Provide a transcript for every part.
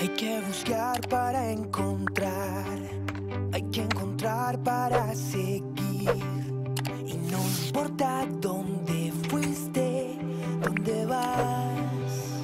Hay que buscar para encontrar, hay que encontrar para seguir. Y no importa dónde fuiste, dónde vas,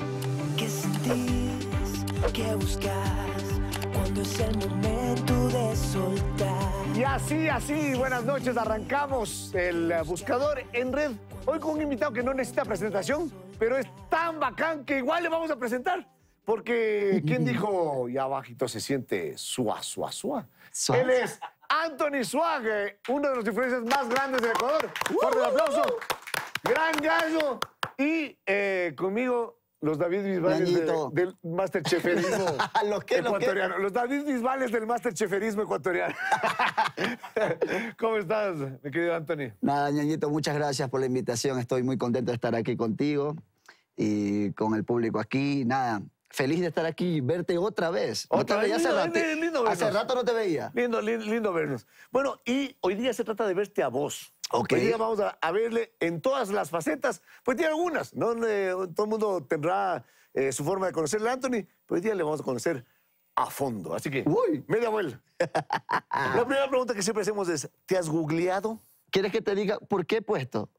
qué sentís, qué buscas, cuando es el momento de soltar. Y así, así, buenas noches, arrancamos el eh, buscador en red. Hoy con un invitado que no necesita presentación, pero es tan bacán que igual le vamos a presentar. Porque, ¿quién dijo? Ya abajito se siente sua sua sua? Él es Anthony Suage, uno de los influencers más grandes de Ecuador. Fuerte el aplauso. Gran gallo. Y eh, conmigo, los David Bisbales del Mastercheferismo ¿Los ecuatoriano. Los, los David Bisbales del Mastercheferismo ecuatoriano. ¿Cómo estás, mi querido Anthony? Nada, ñañito, muchas gracias por la invitación. Estoy muy contento de estar aquí contigo y con el público aquí. Nada, Feliz de estar aquí y verte otra vez. Otra vez. ya hace, rato. hace rato no te veía. Lindo, lindo, vernos. Bueno, y hoy día se trata de verte a vos. Hoy día vamos a, verle en todas las facetas. Pues tiene algunas, ¿no? todo el mundo tendrá eh, su forma de conocerle a Anthony, pero hoy día le vamos a conocer a fondo. Así que, Uy. media vuelta. La primera pregunta que siempre hacemos es, ¿te has googleado? ¿Quieres que te diga por qué he puesto?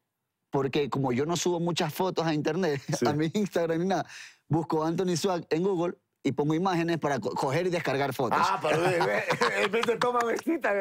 Porque como yo no subo muchas fotos a internet, a mi Instagram ni nada, busco Anthony Swag en Google y pongo imágenes para coger y descargar fotos. Ah, pero en vez de toma vestita.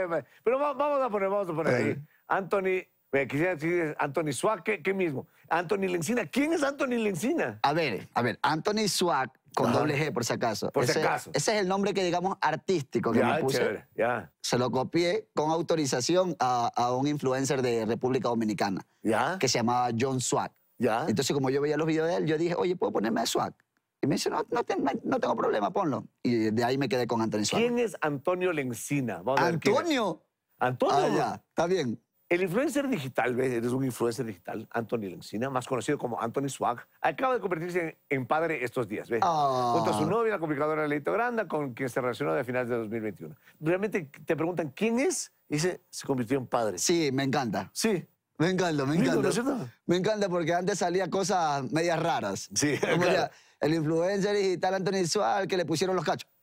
Pero vamos a poner, vamos a poner Anthony, me quisiera decir Anthony Swag, ¿qué, mismo? Anthony Lencina. ¿Quién es Anthony Lencina? A ver, a ver, Anthony Swag, con doble G por si acaso. Por ese, si acaso. Ese es el nombre que digamos artístico que me puse. ya. Se lo copié con autorización a, un influencer de República Dominicana. Ya. Que se llamaba John Swag. Entonces, como yo veía los videos de él, yo dije, oye, ¿puedo ponerme a swag? Y me dice, no, no, tengo problema, ponlo. Y de ahí me quedé con Antonio Swag. ¿Quién es Antonio Lencina? ¿Antonio? ¿Antonio? Ah, ya, está bien. El influencer digital, ¿ves? eres un influencer digital, Anthony Lencina, más conocido como Anthony Swag, acaba de convertirse en, padre estos días, ¿ves? Ah. Junto a su novia, la complicadora Leito Granda, con quien se relacionó a finales de 2021. Realmente te preguntan, ¿quién es? Y dice, se convirtió en padre. Sí, me encanta. Sí. Me encanta, me encanta. Me encanta porque antes salía cosas medias raras. Sí, Como claro. el influencer digital Antonio Suárez que le pusieron los cachos.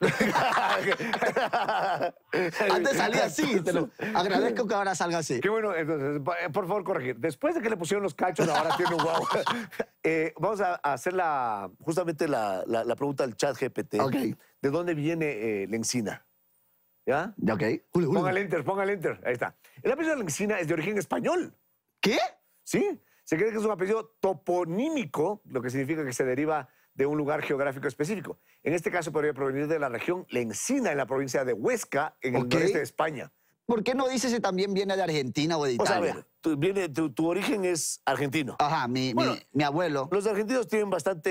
antes salía así. Te lo agradezco que ahora salga así. Qué bueno. Entonces, eh, por favor, corregir. Después de que le pusieron los cachos, ahora tiene un wow. Eh, vamos a hacer la, justamente la, la, pregunta al chat GPT. Okay. ¿De dónde viene eh, la encina? ¿Ya? Ok. Ponga enter, ponga enter. Ahí está. El apellido de la encina es de origen español. ¿Qué? Sí. Se cree que es un apellido toponímico, lo que significa que se deriva de un lugar geográfico específico. En este caso podría provenir de la región Lencina, en la provincia de Huesca, en el norte noreste de España. ¿Por qué no dices si también viene de Argentina o de Italia? a ver, tu, viene, origen es argentino. Ajá, mi, abuelo. Los argentinos tienen bastante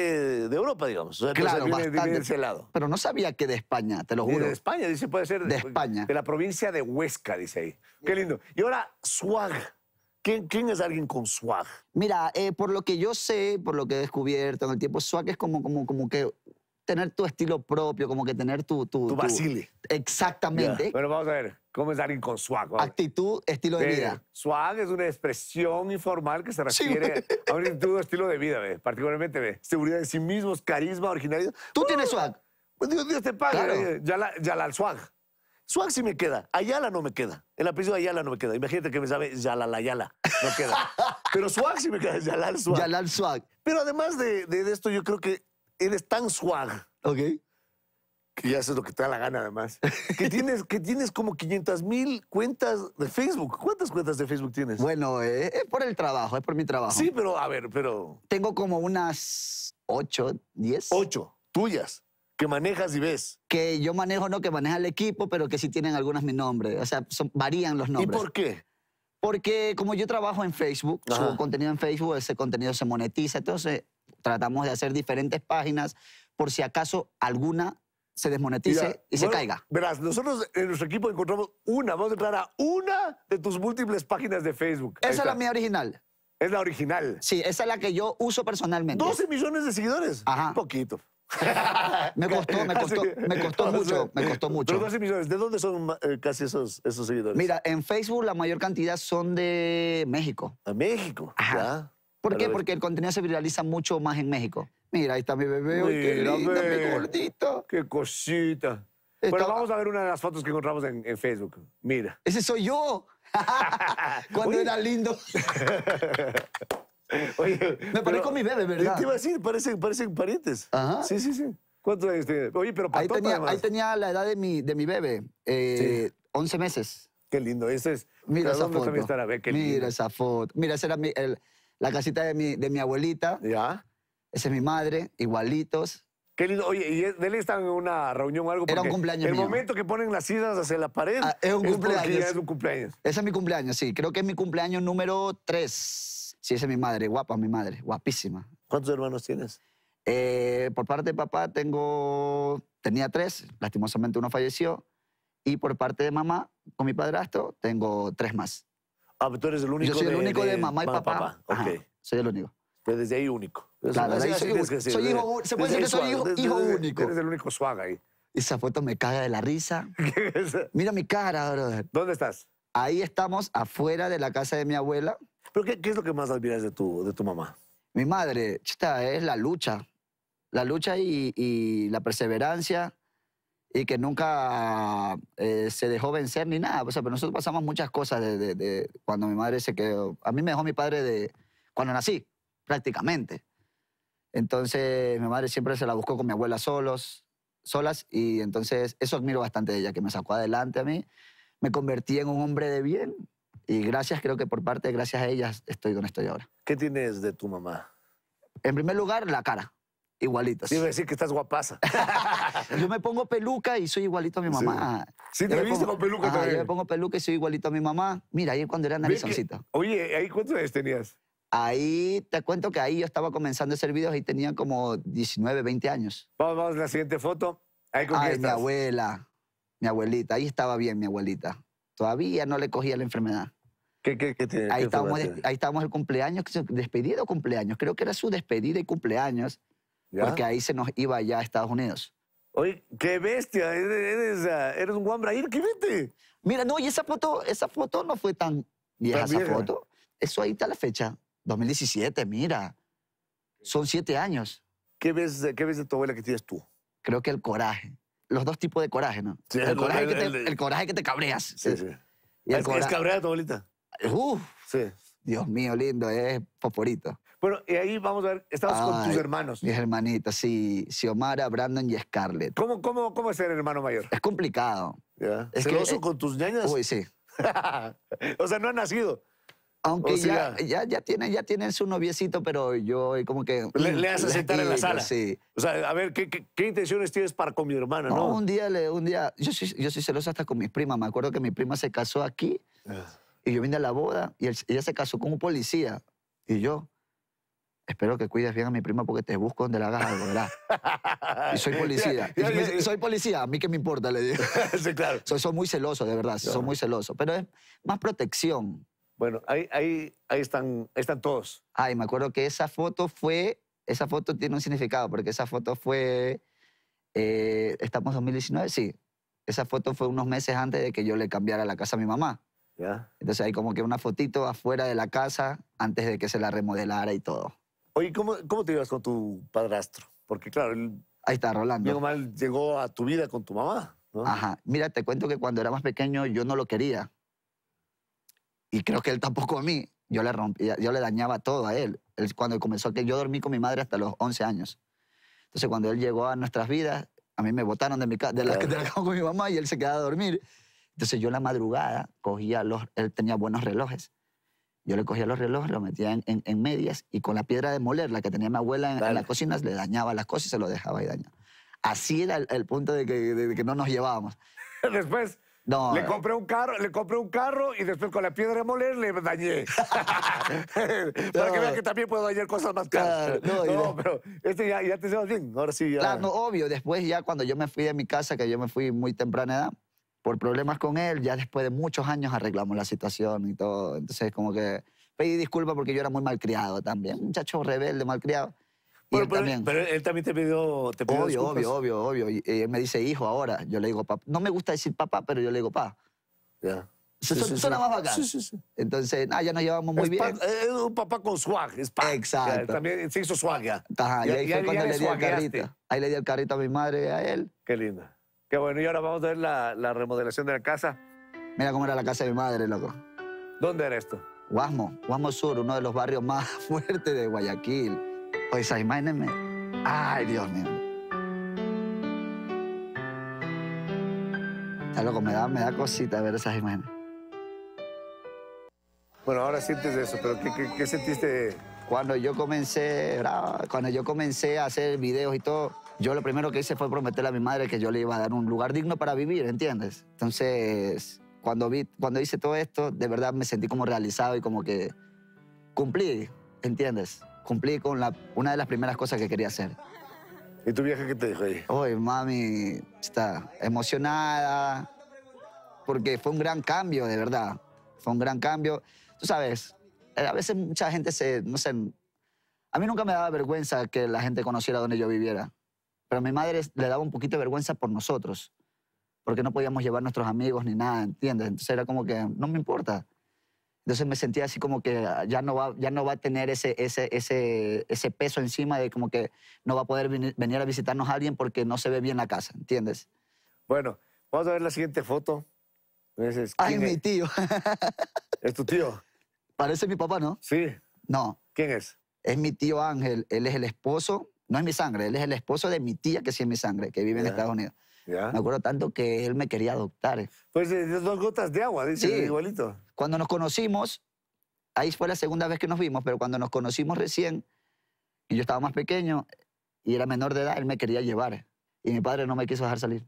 de Europa, digamos. claro, bastante. de lado. Pero no sabía que de España, te lo juro. de España, dice, puede ser. De, España. De la provincia de Huesca, dice ahí. Qué lindo. Y ahora, swag. ¿Quién, ¿Quién, es alguien con swag? Mira, eh, por lo que yo sé, por lo que he descubierto en el tiempo, swag es como, como, como que tener tu estilo propio, como que tener tu... Tu, tu Exactamente. Bueno, Pero vamos a ver, ¿cómo es alguien con swag? Actitud, estilo de, vida. Swag es una expresión informal que se refiere a un estilo de vida, particularmente, seguridad en sí mismos, carisma, originalidad. ¿Tú tienes ¡Uh! swag? Pues Dios, Dios te pague, ya, la, ya la swag. Swag sí me queda, Ayala no me queda. El apellido Ayala no me queda. Imagínate que me sabe Yalala Ayala. No queda. Pero swag sí me queda, Yalal Swag. Yalal Swag. Pero además de, esto, yo creo que eres tan swag. Ok. Que ya haces lo que te da la gana, además. que, tienes, que tienes como 500 mil cuentas de Facebook. ¿Cuántas cuentas de Facebook tienes? Bueno, eh, es por el trabajo, es por mi trabajo. Sí, pero a ver, pero. Tengo como unas 8, 10. 8, tuyas que manejas y ves. Que yo manejo, no, que maneja el equipo, pero que sí tienen algunas mi nombre. O sea, varían los nombres. ¿Y por qué? Porque como yo trabajo en Facebook, su contenido en Facebook, ese contenido se monetiza, entonces tratamos de hacer diferentes páginas por si acaso alguna se desmonetice y se caiga. Verás, nosotros en nuestro equipo encontramos una, vamos a entrar una de tus múltiples páginas de Facebook. Esa es la mía original. Es la original. Sí, esa es la que yo uso personalmente. 12 millones de seguidores. Ajá. Un poquito. me costó, me costó, me costó mucho, me costó mucho. Pero ¿de dónde son eh, casi esos, esos seguidores? Mira, en Facebook la mayor cantidad son de México. ¿De México? Ajá. ¿Por qué? Porque el contenido se viraliza mucho más en México. Mira, ahí está mi bebé, qué lindo, gordito. Qué cosita. pero Bueno, vamos a ver una de las fotos que encontramos en, Facebook. Mira. Ese soy yo. Cuando era lindo. Oye, me parezco a mi bebé, ¿verdad? Te iba a decir, parecen, parecen parientes. Sí, sí, sí. ¿Cuántos años tiene? Oye, pero para ahí tenía, ahí tenía la edad de mi, de mi bebé, eh, 11 meses. Qué lindo, ese es. Mira esa foto. Mira esa foto. Mira, esa era la casita de mi, de mi abuelita. Ya. Esa es mi madre, igualitos. Qué lindo. Oye, y de él están en una reunión o algo. Era un cumpleaños. El momento que ponen las sillas hacia la pared. Ah, es un cumpleaños. Es un cumpleaños. Ese es mi cumpleaños, sí. Creo que es mi cumpleaños número 3. Sí, esa es mi madre, guapa mi madre, guapísima. ¿Cuántos hermanos tienes? Eh, por parte de papá tengo, tenía tres, lastimosamente uno falleció. Y por parte de mamá, con mi padrastro, tengo tres más. Ah, pero tú eres el único Yo soy el único de, mamá y papá. Ajá, Soy el único. Pero desde ahí único. Claro, desde ahí hijo, decir soy hijo, único. Eres el único suaga ahí. Esa foto me caga de la risa. Mira mi cara, brother. ¿Dónde estás? Ahí estamos afuera de la casa de mi abuela. ¿Pero qué, qué, es lo que más admiras de tu, de tu mamá? Mi madre, chita, es la lucha. La lucha y, y la perseverancia y que nunca eh, se dejó vencer ni nada. O sea, pero nosotros pasamos muchas cosas de, cuando mi madre se quedó. A mí me dejó mi padre de cuando nací, prácticamente. Entonces, mi madre siempre se la buscó con mi abuela solos, solas, y entonces eso admiro bastante de ella, que me sacó adelante a mí. Me convertí en un hombre de bien, y gracias, creo que por parte, gracias a ellas, estoy donde estoy ahora. ¿Qué tienes de tu mamá? En primer lugar, la cara. Igualitas. a decir que estás guapaza. yo me pongo peluca y soy igualito a mi mamá. Sí, te viste con peluca también. Yo me pongo peluca y soy igualito a mi mamá. Mira, ahí cuando era narizoncito. oye, ¿ahí cuántos años tenías? Ahí te cuento que ahí yo estaba comenzando a hacer videos y tenía como 19, 20 años. Vamos, vamos a la siguiente foto. Ahí con mi abuela, mi abuelita. Ahí estaba bien mi abuelita. Todavía no le cogía la enfermedad. ¿Qué, qué, qué Ahí, estábamos, ahí el cumpleaños, despedido cumpleaños. Creo que era su despedida y cumpleaños, porque ahí se nos iba ya a Estados Unidos. Oye, qué bestia, eres, eres un Juan qué vete. Mira, no, y esa foto, esa foto no fue tan vieja, esa foto. Eso ahí está la fecha, 2017, mira. Son siete años. ¿Qué ves, ¿Qué ves de tu abuela que tienes tú? Creo que el coraje los dos tipos de coraje, ¿no? el, coraje que te, el, coraje que te, cabreas. Ah, es, tu abuelita. Sí. Dios mío, lindo, es poporito. Bueno, y ahí vamos a ver, estamos con tus hermanos. Mis hermanitas, sí, Xiomara, Brandon y Scarlett. ¿Cómo, es ser hermano mayor? Es complicado. Es ¿Celoso con tus ñañas? Uy, sí. o sea, no ha nacido. Aunque ya, ya, ya, ya su noviecito, pero yo como que... Le, mm, hace sentar en la sala. Sí. O sea, a ver, ¿qué, intenciones tienes para con mi hermana? No, un día, un día yo, soy, yo celoso hasta con mis primas. Me acuerdo que mi prima se casó aquí ah. y yo vine a la boda y ella se casó con un policía. Y yo, espero que cuides bien a mi prima porque te busco donde la hagas algo, ¿verdad? Y soy policía. soy policía, a mí qué me importa, le digo. sí, claro. Soy, soy muy celoso, de verdad, soy muy celoso. Pero es más protección. Bueno, ahí, ahí, ahí, están, están todos. Ay, me acuerdo que esa foto fue, esa foto tiene un significado, porque esa foto fue, eh, estamos en 2019, sí. Esa foto fue unos meses antes de que yo le cambiara la casa a mi mamá. ¿Ya? Entonces hay como que una fotito afuera de la casa antes de que se la remodelara y todo. Oye, ¿cómo, cómo te ibas con tu padrastro? Porque claro, él... Ahí está, Rolando. mal llegó a tu vida con tu mamá. Ajá. Mira, te cuento que cuando era más pequeño yo no lo quería y creo que él tampoco a mí, yo le rompía, yo le dañaba todo a él. cuando comenzó, que yo dormí con mi madre hasta los 11 años. Entonces, cuando él llegó a nuestras vidas, a mí me botaron de, mi, de, la, la cama con mi mamá y él se quedaba a dormir. Entonces, yo en la madrugada cogía los, él tenía buenos relojes. Yo le cogía los relojes, los metía en, medias y con la piedra de moler, la que tenía mi abuela en, la cocina, le dañaba las cosas y se lo dejaba y dañaba. Así era el, punto de que, de que no nos llevábamos. Después le compré un carro, le compré un carro y después con la piedra de moler le dañé. Para que vean que también puedo dañar cosas más caras. no, pero este ya, ya te bien. Ahora sí Claro, obvio. Después ya cuando yo me fui de mi casa, que yo me fui muy temprana edad, por problemas con él, ya después de muchos años arreglamos la situación y todo. Entonces como que pedí disculpas porque yo era muy malcriado también. Un muchacho rebelde, malcriado pero, él también te pidió, obvio, obvio, obvio, obvio, Y él eh, me dice hijo ahora. Yo le digo papá. No me gusta decir papá, pero yo le digo pa. Ya. Sí, sí, suena sí. más bacán. Entonces, ah, ya nos llevamos muy bien. es un papá con swag, es Exacto. también se hizo swag Ajá, y, ahí fue cuando le di el carrito. Ahí le di el carrito a mi madre y a él. Qué linda Qué bueno, y ahora vamos a ver la, la remodelación de la casa. Mira cómo era la casa de mi madre, loco. ¿Dónde era esto? Guasmo, Guasmo Sur, uno de los barrios más fuertes de Guayaquil o esa pues ¡Ay, Dios mío! Está loco, me da, me da cosita ver esas imágenes. Bueno, ahora sientes eso, pero ¿qué, qué, sentiste? Cuando yo comencé, cuando yo comencé a hacer videos y todo, yo lo primero que hice fue prometerle a mi madre que yo le iba a dar un lugar digno para vivir, ¿entiendes? Entonces, cuando, vi, cuando hice todo esto, de verdad me sentí como realizado y como que cumplí, ¿entiendes? cumplí con la, una de las primeras cosas que quería hacer. ¿Y tu vieja qué te dijo ahí? Hoy mami está emocionada, porque fue un gran cambio, de verdad. Fue un gran cambio. Tú sabes, eh, a veces mucha gente se, no sé, a mí nunca me daba vergüenza que la gente conociera donde yo viviera, pero a mi madre le daba un poquito de vergüenza por nosotros, porque no podíamos llevar nuestros amigos ni nada, ¿entiendes? Entonces era como que, no me importa. Entonces me sentía así como que ah, ya no va, ya no va a tener ese, ese, ese, ese peso encima de como que no va a poder venir a visitarnos a alguien porque no se ve bien la casa, ¿entiendes? Bueno, vamos a ver la siguiente foto. Ay, mi tío. ¿Es tu tío? Parece mi papá, ¿no? Sí. No. ¿Quién es? Es mi tío Ángel, él es el esposo, no es mi sangre, él es el esposo de mi tía que sí es mi sangre, que vive en Estados Unidos. Me acuerdo tanto que él me quería adoptar. Eh. Pues eh, dos gotas de agua, dice igualito. Cuando nos conocimos, ahí fue la segunda vez que nos vimos, pero cuando nos conocimos recién, y yo estaba más pequeño y era menor de edad, él me quería llevar. Y mi padre no me quiso dejar salir.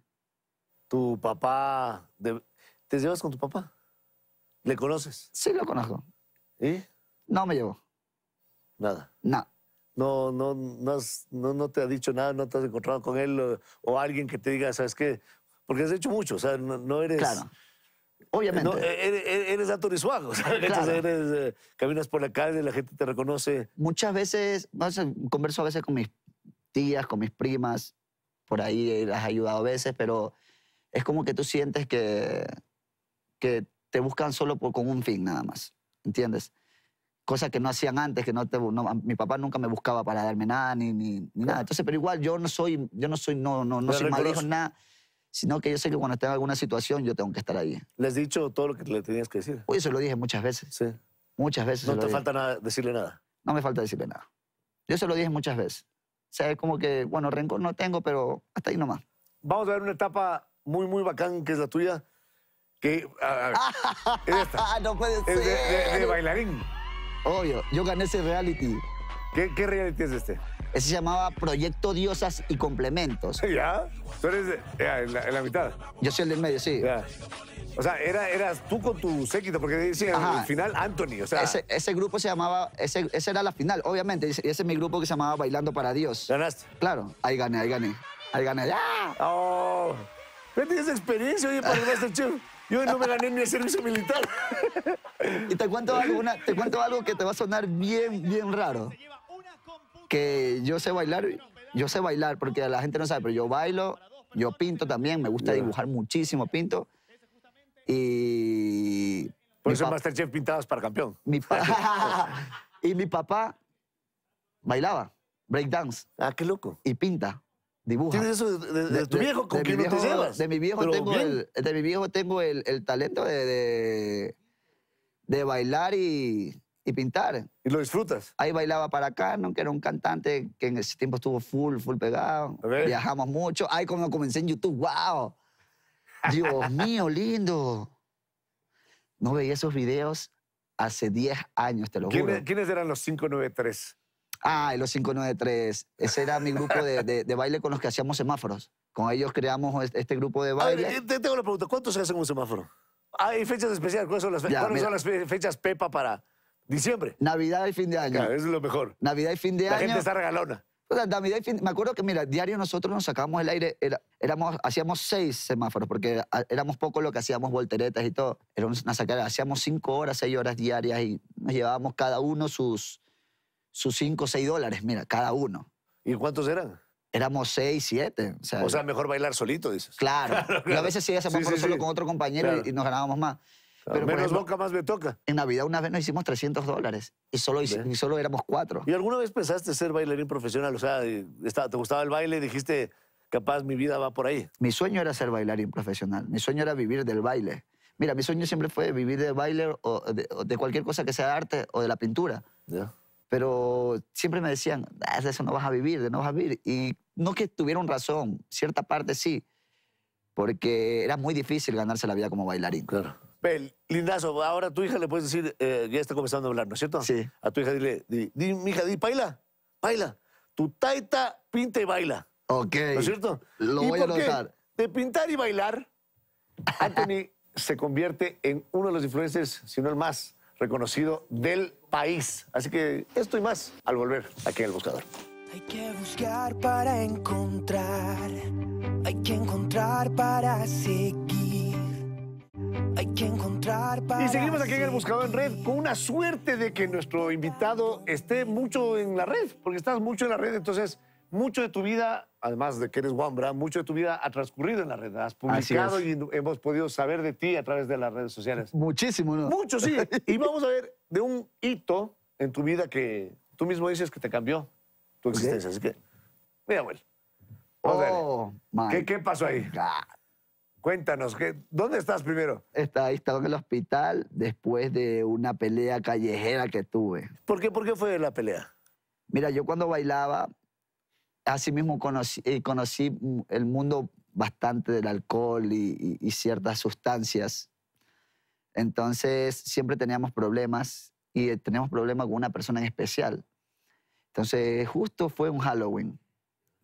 ¿Tu papá... De... ¿Te llevas con tu papá? ¿Le conoces? Sí, lo conozco. ¿Y? No me llevó. Nada. No no, no, no, has, no, no, te ha dicho nada, no te has encontrado con él o, alguien que te diga, ¿sabes qué? Porque has hecho mucho, o sea, no, eres... Claro. Obviamente. No, eh, eh, eh, eres, o sea, claro. caminas por la calle, la gente te reconoce. Muchas veces, converso a veces con mis tías, con mis primas, por ahí las he ayudado a veces, pero es como que tú sientes que, que te buscan solo por, con un fin nada más, ¿entiendes? COSAS que no hacían antes, que no, te, mi papá nunca me buscaba para darme nada ni, ni, nada. Entonces, pero igual yo no soy, yo no soy, no, no, no soy hijo nada, sino que yo sé que cuando esté en alguna situación yo tengo que estar ahí. les has dicho todo lo que le tenías que decir? OYE, se lo dije muchas veces. Sí. Muchas veces. ¿No te falta nada, decirle nada? No me falta decirle nada. Yo se lo dije muchas veces. O sea, como que, bueno, rencor no tengo, pero hasta ahí nomás. Vamos a ver una etapa muy, muy bacán que es la tuya. Que, a, no puede Es de bailarín. Obvio, yo gané ese reality. ¿Qué, reality es este? Ese se llamaba Proyecto Diosas y Complementos. ¿Ya? Tú eres eh, en, la, mitad. Yo soy el del medio, sí. O sea, era, eras tú con tu séquito, porque decía al final Anthony. O sea, Ese, grupo se llamaba, ese, esa era la final, obviamente. ese es mi grupo que se llamaba Bailando para Dios. ganaste. Claro, ahí gané, ahí gané. Ahí gané. ¡Ah! Oh, ¿Qué tienes experiencia, oye, para el show. Yo no me gané ni el servicio militar. Y te cuento algo, te cuento algo que te va a sonar bien, bien raro. Que yo sé bailar, yo sé bailar porque la gente no sabe, pero yo bailo, yo pinto también, me gusta dibujar muchísimo, pinto. Y... Por eso Masterchef pintadas para campeón. y mi papá bailaba breakdance. Ah, qué loco. Y pinta. ¿Tienes eso de, tu viejo con no te llevas? De mi viejo tengo, el, talento de, bailar y, pintar. ¿Y lo disfrutas? Ahí bailaba para no que era un cantante que en ese tiempo estuvo full, full pegado. Viajamos mucho. Ahí cuando comencé en YouTube, wow. Dios mío, lindo. No veía esos videos hace 10 años, te lo juro. E, ¿Quiénes eran los 593? Ah, los 593. Ese era mi grupo de, baile con los que hacíamos semáforos. Con ellos creamos este grupo de baile. Eh, tengo la pregunta. ¿Cuántos se hacen un semáforo? Hay fechas especiales. ¿Cuáles son las, son las fechas Pepa para diciembre? Navidad y fin de año. es lo mejor. Navidad y fin de año. La gente está regalona. O sea, Navidad y fin... Me acuerdo que, mira, diario nosotros nos sacábamos el aire, éramos, hacíamos seis semáforos, porque éramos pocos lo que hacíamos volteretas y todo. hacíamos cinco horas, seis horas diarias y nos llevábamos cada uno sus, sus 5 o 6 dólares, mira, cada uno. ¿Y cuántos eran? Éramos seis, 7. O, sea, o sea, mejor bailar solito, dices. Claro. Y a veces sí hacemos solo con otro compañero y nos ganábamos más. Pero menos más me toca. En Navidad una vez nos hicimos 300 dólares y solo, y solo éramos cuatro. ¿Y alguna vez pensaste ser bailarín profesional? O sea, eh, ¿te gustaba el baile y dijiste, capaz mi vida va por ahí? Mi sueño era ser bailarín profesional. Mi sueño era vivir del baile. Mira, mi sueño siempre fue vivir de baile o de, cualquier cosa que sea arte o de la pintura. ya. Pero siempre me decían, ah, de eso no vas a vivir, de no vas a vivir. Y no que tuvieron razón, cierta parte sí, porque era muy difícil ganarse la vida como bailarín. Claro. lindazo, ahora a tu hija le puedes decir, eh, ya está comenzando a hablar, ¿no es cierto? Sí. A tu hija dile, di, mi hija, di, baila, baila. Tu taita pinta y baila. Ok. ¿No es cierto? Lo voy a notar. De pintar y bailar, Anthony se convierte en uno de los influencers, si no el más, reconocido del país. Así que esto y más al volver aquí en El Buscador. Hay que buscar para encontrar, hay que encontrar para seguir. Hay que encontrar para y seguimos aquí en el Buscador en Red con una suerte de que nuestro invitado esté mucho en la red, porque estás mucho en la red, entonces mucho de tu vida además de que eres Wambra, mucho de tu vida ha transcurrido en las redes. Has publicado y hemos podido saber de ti a través de las redes sociales. Muchísimo, ¿no? Mucho, sí. y vamos a ver de un hito en tu vida que tú mismo dices que te cambió tu existencia. Así que, mira, abuelo. Oh, ¿Qué, ¿Qué, pasó ahí? Cuéntanos, ¿qué, ¿dónde estás primero? Está, ahí estaba en el hospital después de una pelea callejera que tuve. ¿Por qué, ¿Por qué fue la pelea? Mira, yo cuando bailaba Asimismo conocí, eh, conocí el mundo bastante del alcohol y, ciertas sustancias. Entonces siempre teníamos problemas y eh, teníamos problemas con una persona en especial. Entonces justo fue un Halloween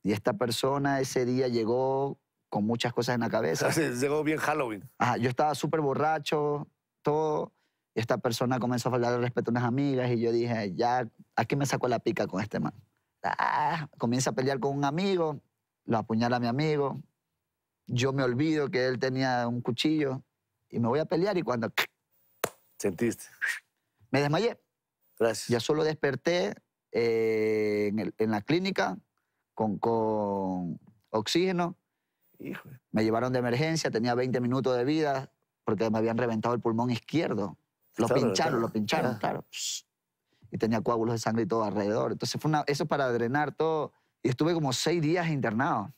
y esta persona ese día llegó con muchas cosas en la cabeza. llegó bien Halloween. yo estaba súper borracho, todo. Y esta persona comenzó a hablar al respeto a unas amigas y yo dije, ya, aquí me sacó la pica con este man. Ah, comienza a pelear con un amigo, lo apuñala a mi amigo, yo me olvido que él tenía un cuchillo y me voy a pelear y cuando... Sentiste. Me desmayé. Gracias. Ya solo desperté eh, en, la clínica con, oxígeno. Me llevaron de emergencia, tenía 20 minutos de vida porque me habían reventado el pulmón izquierdo. Lo pincharon, lo pincharon, ah. claro. claro y tenía coágulos de sangre y todo alrededor. Entonces fue una, eso para drenar todo. Y estuve como seis días internado.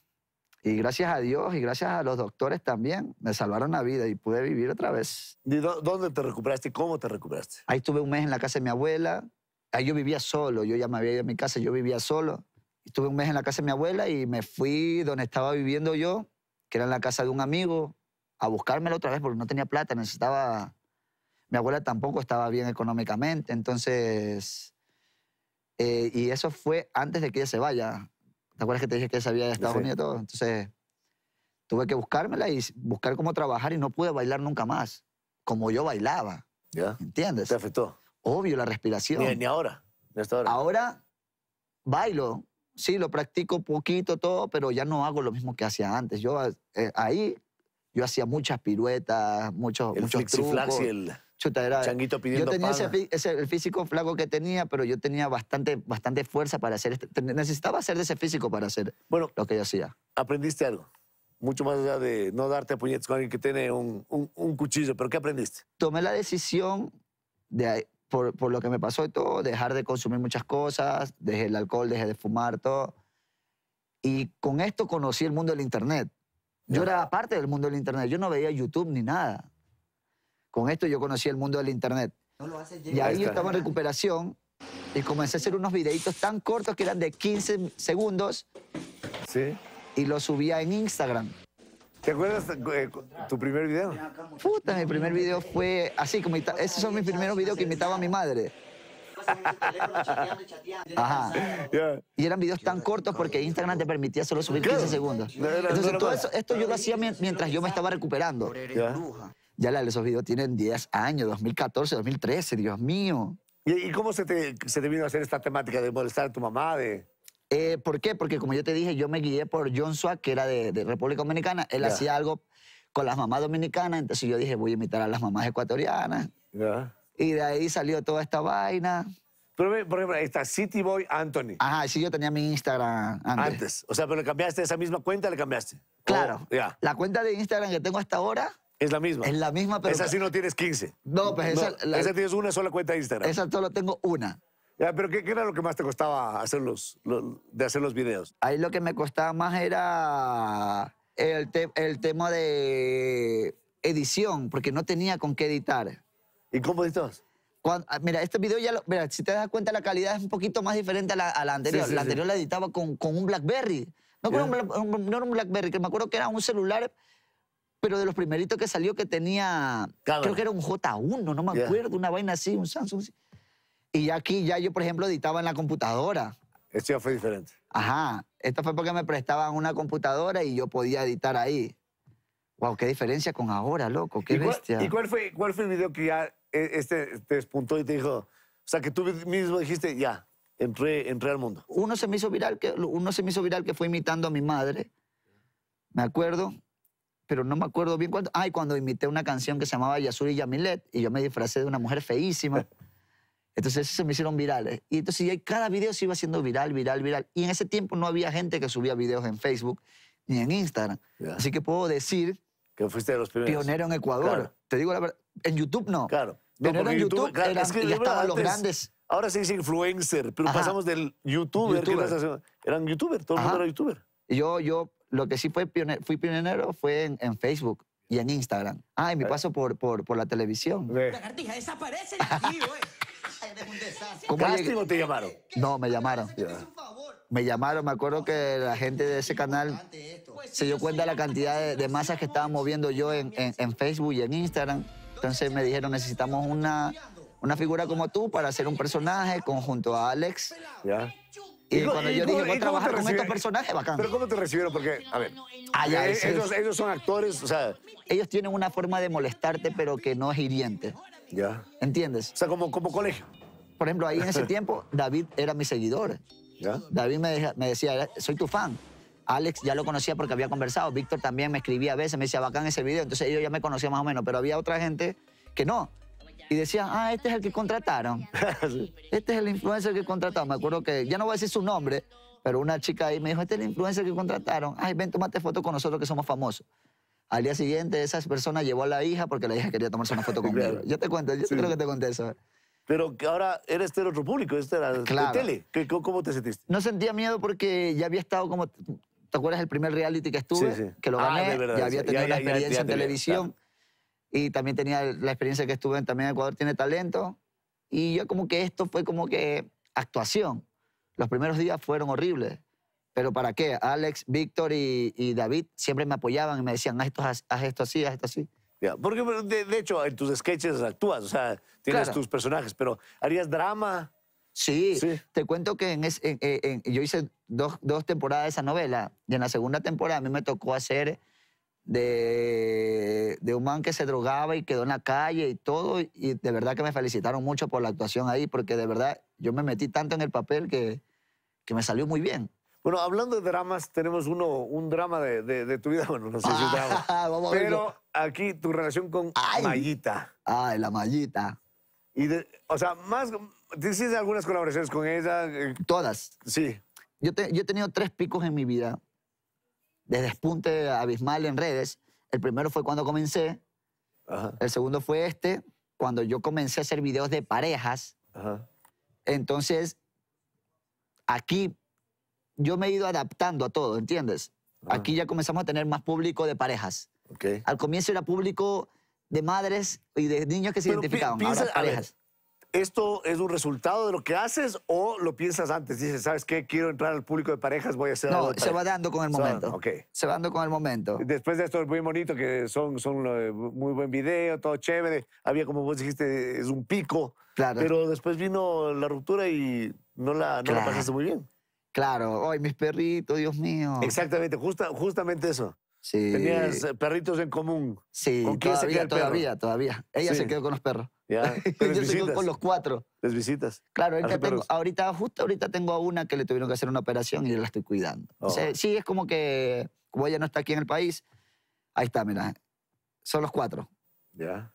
Y gracias a Dios y gracias a los doctores también me salvaron la vida y pude vivir otra vez. dónde te recuperaste? y ¿Cómo te recuperaste? Ahí estuve un mes en la casa de mi abuela. Ahí yo vivía solo. Yo ya me había ido a mi casa, yo vivía solo. Estuve un mes en la casa de mi abuela y me fui donde estaba viviendo yo, que era en la casa de un amigo, a buscármelo otra vez porque no tenía plata, necesitaba mi abuela tampoco estaba bien económicamente, entonces... Eh, y eso fue antes de que ella se vaya. ¿Te acuerdas que te dije que ella se había a Estados Unidos? Entonces tuve que buscármela y buscar cómo trabajar y no pude bailar nunca más, como yo bailaba. ¿Ya? ¿Entiendes? ¿Te afectó? Obvio, la respiración. Ni, ni ahora, ni hasta ahora. Ahora bailo, sí, lo practico poquito todo, pero ya no hago lo mismo que hacía antes. Yo eh, ahí yo hacía muchas piruetas, muchos, el muchos trucos. Y el... Chuta, era, Changuito pidiendo Yo tenía ese, el físico flaco que tenía, pero yo tenía bastante, bastante fuerza para hacer... Este, necesitaba hacer de ese físico para hacer bueno, lo que yo hacía. ¿Aprendiste algo? Mucho más allá de no darte puñetes con alguien que tiene un, un, cuchillo, pero ¿qué aprendiste? Tomé la decisión de, por, por, lo que me pasó y todo, dejar de consumir muchas cosas, dejé el alcohol, dejé de fumar, todo. Y con esto conocí el mundo del Internet. Yo era parte del mundo del Internet. Yo no veía YouTube ni nada. Con esto yo conocí el mundo del Internet. y ahí yo estaba en recuperación y comencé a hacer unos videitos tan cortos que eran de 15 segundos. Sí. Y los subía en Instagram. ¿Te acuerdas eh, tu primer video? Puta, mi primer video fue así, como esos son mis primeros videos que imitaba a mi madre. Ajá. Y eran videos tan cortos porque Instagram te permitía solo subir 15 segundos. Entonces todo esto yo lo hacía mientras yo me estaba recuperando. Ya la, esos videos tienen 10 años, 2014, 2013, Dios mío. ¿Y, cómo se te, se vino a hacer esta temática de molestar a tu mamá? De... Eh, ¿Por qué? Porque como yo te dije, yo me guié por John Swag, que era de, República Dominicana. Él hacía algo con las mamás dominicanas, entonces yo dije, voy a imitar a las mamás ecuatorianas. Y de ahí salió toda esta vaina. por ejemplo, ahí está City Boy Anthony. Ajá, sí, yo tenía mi Instagram antes. antes. O sea, pero le cambiaste esa misma cuenta, le cambiaste. Claro. Oh, la cuenta de Instagram que tengo hasta ahora es la misma. Es la misma, pero. Esa sí no tienes 15. No, pues esa. esa tienes una sola cuenta de Instagram. Esa solo tengo una. pero ¿qué, era lo que más te costaba hacer los, de hacer los videos? Ahí lo que me costaba más era el, tema de edición, porque no tenía con qué editar. ¿Y cómo editabas? Ah, mira, este video ya lo, mira, si te das cuenta, la calidad es un poquito más diferente a la, anterior. la anterior la editaba con, un Blackberry. No, con no, era un Blackberry, que me acuerdo que era un celular pero de los primeritos que salió que tenía, creo que era un J1, no me acuerdo, una vaina así, un Samsung. Y ya aquí, ya yo, por ejemplo, editaba en la computadora. Esto ya fue diferente. Ajá. Esto fue porque me prestaban una computadora y yo podía editar ahí. Wow, qué diferencia con ahora, loco, qué bestia. ¿Y cuál fue, cuál fue el video que ya e, este te despuntó y te dijo, o sea, que tú mismo dijiste, ya, entré, entré al mundo? Uno se me hizo viral, que, uno se me hizo viral que fue imitando a mi madre, me acuerdo, pero no me acuerdo bien cuánto. Ay, cuando imité una canción que se llamaba Yasuri Yamilet y yo me disfrazé de una mujer feísima. Entonces se me hicieron virales. Y entonces cada video se iba haciendo viral, viral, viral. Y en ese tiempo no había gente que subía videos en Facebook ni en Instagram. Así que puedo decir... Que fuiste de los primeros. Pionero en Ecuador. Te digo la verdad. En YouTube no. Claro. No, en YouTube, ya estaban los grandes... Ahora se dice influencer, pero pasamos del youtuber. eran youtuber, todo el mundo era youtuber. Yo, yo lo que sí fue fui pionero fue en, Facebook y en Instagram. Ah, y mi eh. paso por, por, por la televisión. desaparece de aquí, güey. un desastre. ¿Cómo te llamaron? No, me llamaron. Me llamaron, me acuerdo que la gente de ese canal se pues dio cuenta de la cantidad de, masas que estaba pues, moviendo yo en, Facebook y en Instagram. Entonces me dijeron, necesitamos una, una figura como tú para hacer un personaje conjunto a Alex. ¿Ya? Y, cuando yo dije, voy a trabajar con estos personajes, bacán. Pero ¿cómo te recibieron? Porque, a ver, eh, ellos, son actores, o sea... Ellos tienen una forma de molestarte, pero que no es hiriente. Ya. ¿Entiendes? O sea, como, como colegio. Por ejemplo, ahí en ese tiempo, David era mi seguidor. ¿Ya? David me, me decía, soy tu fan. Alex ya lo conocía porque había conversado. Víctor también me escribía a veces, me decía, bacán ese video. Entonces ellos ya me conocían más o menos, pero había otra gente que no y decía ah, este es el que contrataron. Este es el influencer que contrataron. Me acuerdo que, ya no voy a decir su nombre, pero una chica ahí me dijo, este es el influencer que contrataron. Ay, ven, tomate foto con nosotros que somos famosos. Al día siguiente, esa persona llevó a la hija porque la hija quería tomarse una foto conmigo. Yo te cuento, yo creo que te conté eso. Pero que ahora eres este otro público, este era tele. ¿Cómo te sentiste? No sentía miedo porque ya había estado como. ¿Te acuerdas el primer reality que estuve? Que lo ah, gané. ya había tenido la experiencia en televisión y también tenía la experiencia que estuve en, también Ecuador tiene talento y yo como que esto fue como que actuación. Los primeros días fueron horribles, pero ¿para qué? Alex, Víctor y, David siempre me apoyaban y me decían, haz esto, haz, esto así, haz esto así. porque de, hecho en tus sketches actúas, o sea, tienes tus personajes, pero ¿harías drama? Sí, te cuento que en yo hice dos, dos temporadas de esa novela y en la segunda temporada a mí me tocó hacer de, un man que se drogaba y quedó en la calle y todo. Y de verdad que me felicitaron mucho por la actuación ahí, porque de verdad yo me metí tanto en el papel que, que me salió muy bien. Bueno, hablando de dramas, tenemos uno, un drama de, de, tu vida. Bueno, no sé si drama. Ah, pero aquí tu relación con ay, Mayita. Ay, la Mayita. Y o sea, más. ¿Hiciste algunas colaboraciones con ella? Todas. Sí. Yo, yo he tenido tres picos en mi vida. Desde despunte abismal en redes. El primero fue cuando comencé. El segundo fue este, cuando yo comencé a hacer videos de parejas. Entonces, aquí yo me he ido adaptando a todo, ¿entiendes? Aquí ya comenzamos a tener más público de parejas. Al comienzo era público de madres y de niños que se identificaban, ahora parejas. ¿Esto es un resultado de lo que haces o lo piensas antes? Dices, ¿sabes qué? Quiero entrar al público de parejas, voy a hacer No, se va dando con el momento. Ok. Se va dando con el momento. Después de esto es muy bonito, que son, son eh, muy buen video, todo chévere. Había, como vos dijiste, es un pico. Claro. Pero después vino la ruptura y no la, no la pasaste muy bien. Claro. Ay, mis perritos, Dios mío. Exactamente, justa, justamente eso. Sí. Tenías perritos en común. Sí, ¿Con quién todavía, se todavía, todavía. Ella se quedó con los perros. Ya, yo estoy con los cuatro. ¿Les visitas? Claro, ahorita, tengo, ahorita, justo ahorita tengo a una que le tuvieron que hacer una operación y la estoy cuidando. Oh. sí, es como que, como ella no está aquí en el país, ahí está, mira. Son los cuatro. Ya.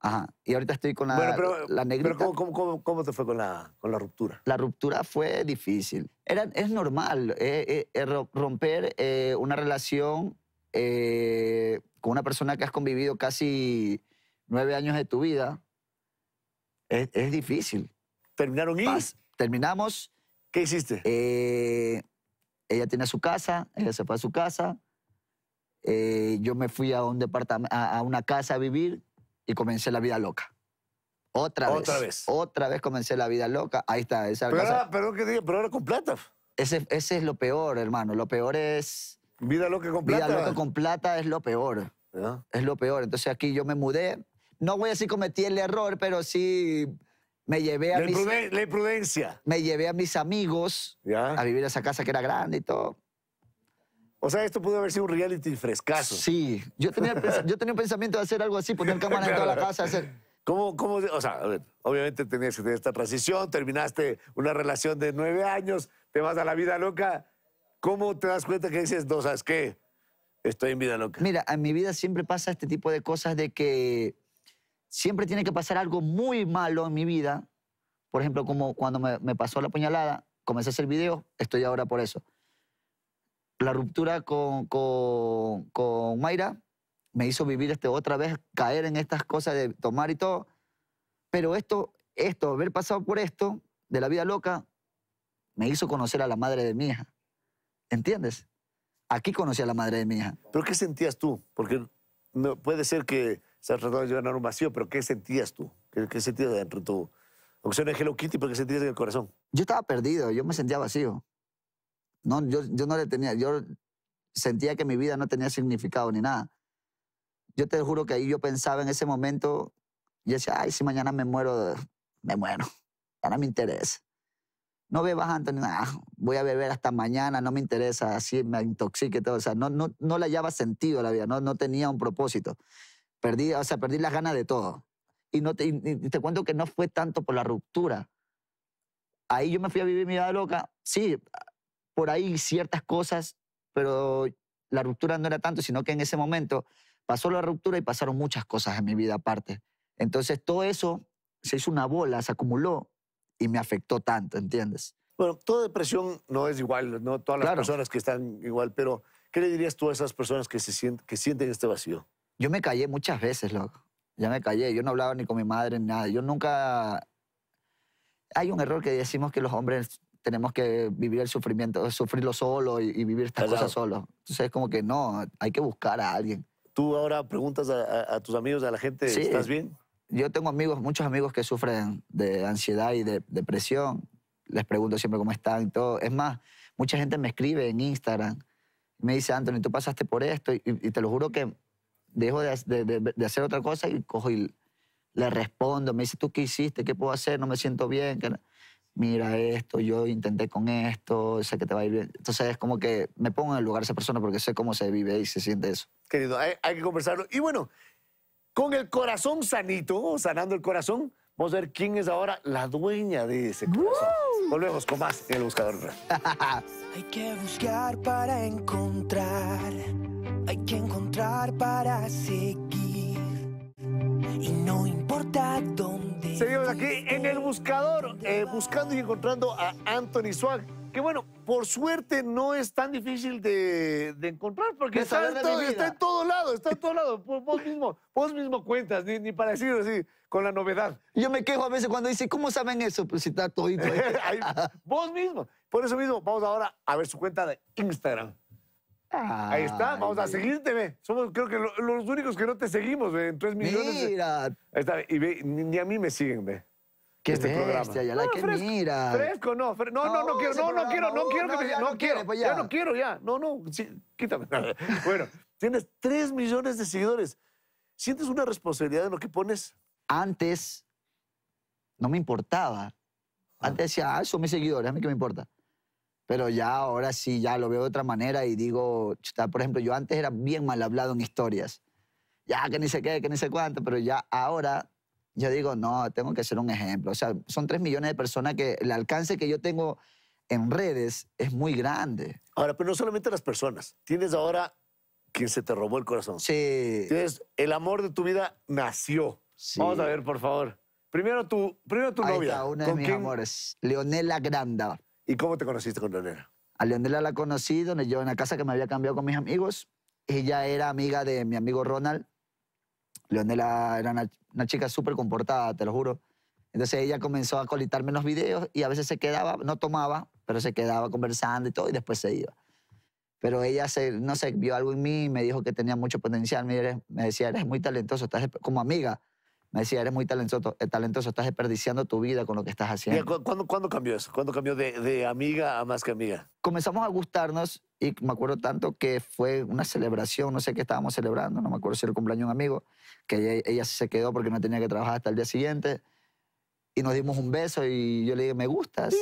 Ajá. Y ahorita estoy con la, bueno, pero, la negrita. Pero ¿cómo, te fue con la, con la, ruptura? La ruptura fue difícil. es normal eh, eh, eh, romper una relación con una persona que has convivido casi nueve años de tu vida es, es difícil. ¿Terminaron y? terminamos. ¿Qué hiciste? Eh, ella tiene su casa, ella se fue a su casa. Eh, yo me fui a, un departamento, a, una casa a vivir y comencé la vida loca. Otra, Otra vez. Otra vez comencé la vida loca. Ahí está. Esa pero, casa. que, pero con plata. Ese, ese, es lo peor, hermano. Lo peor es... Vida loca con plata. Vida loca con plata es lo peor. Es lo peor. Entonces aquí yo me mudé no voy a decir cometí el error, pero sí me llevé a la mis... La imprudencia. Me llevé a mis amigos a vivir a esa casa que era grande y todo. O sea, esto pudo haber sido un reality frescazo. Sí. Yo tenía, yo tenía un pensamiento de hacer algo así, poner cámara en toda la casa, hacer... ¿Cómo, cómo, o sea, obviamente tenías que tener esta transición, terminaste una relación de nueve años, te vas a la vida loca. ¿Cómo te das cuenta que dices, no, ¿sabes qué? Estoy en vida loca. Mira, en mi vida siempre pasa este tipo de cosas de que siempre tiene que pasar algo muy malo en mi vida. Por ejemplo, como cuando me, pasó la puñalada, comencé a hacer videos, estoy ahora por eso. La ruptura con, con, con Mayra me hizo vivir este, otra vez, caer en estas cosas de tomar y todo. Pero esto, esto, haber pasado por esto, de la vida loca, me hizo conocer a la madre de mi hija. ¿Entiendes? Aquí conocí a la madre de mi hija. ¿Pero qué sentías tú? Porque no, puede ser que se tratando de llenar un vacío, pero ¿qué sentías tú? ¿Qué, sentido sentías dentro de tu... Aunque sea Hello Kitty, pero ¿qué sentías en el corazón? Yo estaba perdido, yo me sentía vacío. No, yo, yo no le tenía, yo sentía que mi vida no tenía significado ni nada. Yo te juro que ahí yo pensaba en ese momento, y decía, ay, si mañana me muero, me muero, ya no me interesa. No bebas, Antonio, nada ah, voy a beber hasta mañana, no me interesa, así me intoxique todo. O sea, no, no, no le hallaba sentido a la vida, no, no tenía un propósito. Perdí, o sea, perdí las ganas de todo. Y, no te, te cuento que no fue tanto por la ruptura. Ahí yo me fui a vivir mi vida loca. Sí, por ahí ciertas cosas, pero la ruptura no era tanto, sino que en ese momento pasó la ruptura y pasaron muchas cosas en mi vida aparte. Entonces todo eso se hizo una bola, se acumuló y me afectó tanto, ¿entiendes? Bueno, toda depresión no es igual, no todas las personas que están igual, pero ¿qué le dirías tú a esas personas que, se sienten, que sienten este vacío? Yo me callé muchas veces, loco. Ya me callé. Yo no hablaba ni con mi madre ni nada. Yo nunca. Hay un error que decimos que los hombres tenemos que vivir el sufrimiento, sufrirlo solo y, vivir estas cosas solo. Entonces es como que no, hay que buscar a alguien. ¿Tú ahora preguntas a, tus amigos, a la gente, ¿estás bien? Yo tengo amigos, muchos amigos que sufren de ansiedad y de depresión. Les pregunto siempre cómo están y todo. Es más, mucha gente me escribe en Instagram me dice, Anthony, tú pasaste por esto y, te lo juro que dejo de, de, hacer otra cosa y cojo y le respondo. Me dice, ¿tú qué hiciste? ¿Qué puedo hacer? No me siento bien. Mira esto, yo intenté con esto, sé que te va a ir bien. Entonces es como que me pongo en el lugar de esa persona porque sé cómo se vive y se siente eso. Querido, hay, que conversarlo. Y bueno, con el corazón sanito, sanando el corazón, vamos a ver quién es ahora la dueña de ese corazón. Volvemos con más en El Buscador. hay que buscar para encontrar hay que encontrar para seguir. Y no importa dónde. Seguimos aquí en el buscador, eh, buscando y encontrando a Anthony Swag. Que bueno, por suerte no es tan difícil de, encontrar, porque está, en todo, lado, está en todo lado. Vos mismo, vos mismo cuentas, ni, ni para así, con la novedad. Yo me quejo a veces cuando dice ¿cómo saben eso? Pues si está todito ahí. vos mismo. Por eso mismo, vamos ahora a ver su cuenta de Instagram. Ahí está, vamos a seguirte, ve. Somos, creo que los únicos que no te seguimos, ve. En 3 millones. Mira. Ahí está, y ve, ni, a mí me siguen, ve. Que este bestia, programa. ya la que mira. Fresco, no, no, no, no, oh, quiero, no, no oh, quiero, no quiero que me, no, quiero, pues ya. no quiero, ya, no, no, sí, quítame. bueno, tienes tres millones de seguidores. ¿Sientes una responsabilidad en lo que pones? Antes no me importaba. Antes decía, ah, son mis seguidores, a mí qué me importa. Pero ya ahora sí, ya lo veo de otra manera y digo, está por ejemplo, yo antes era bien mal hablado en historias. Ya, que ni sé qué, que ni sé cuánto, pero ya ahora yo digo, no, tengo que ser un ejemplo. O sea, son tres millones de personas que el alcance que yo tengo en redes es muy grande. Ahora, pero no solamente las personas. Tienes ahora quien se te robó el corazón. Sí. Tienes el amor de tu vida nació. Vamos a ver, por favor. Primero tu, primero tu novia. Está, una de mis amores, Leonela Granda. ¿Y cómo te conociste con Leonela? A Leonela la conocí donde yo en la casa que me había cambiado con mis amigos. Ella era amiga de mi amigo Ronald. Leonela era una, chica súper comportada, te lo juro. Entonces ella comenzó a colitarme los videos y a veces se quedaba, no tomaba, pero se quedaba conversando y todo y después se iba. Pero ella, se, no sé, vio algo en mí y me dijo que tenía mucho potencial. Me, me decía, eres muy talentoso, estás como amiga me decía, eres muy talentoso, eh, talentoso estás desperdiciando tu vida con lo que estás haciendo. ¿cuándo, cambió eso? ¿Cuándo cambió de, amiga a más que amiga? Comenzamos a gustarnos y me acuerdo tanto que fue una celebración, no sé qué estábamos celebrando, no me acuerdo si era el cumpleaños de un amigo, que ella, se quedó porque no tenía que trabajar hasta el día siguiente y nos dimos un beso y yo le dije, me gustas.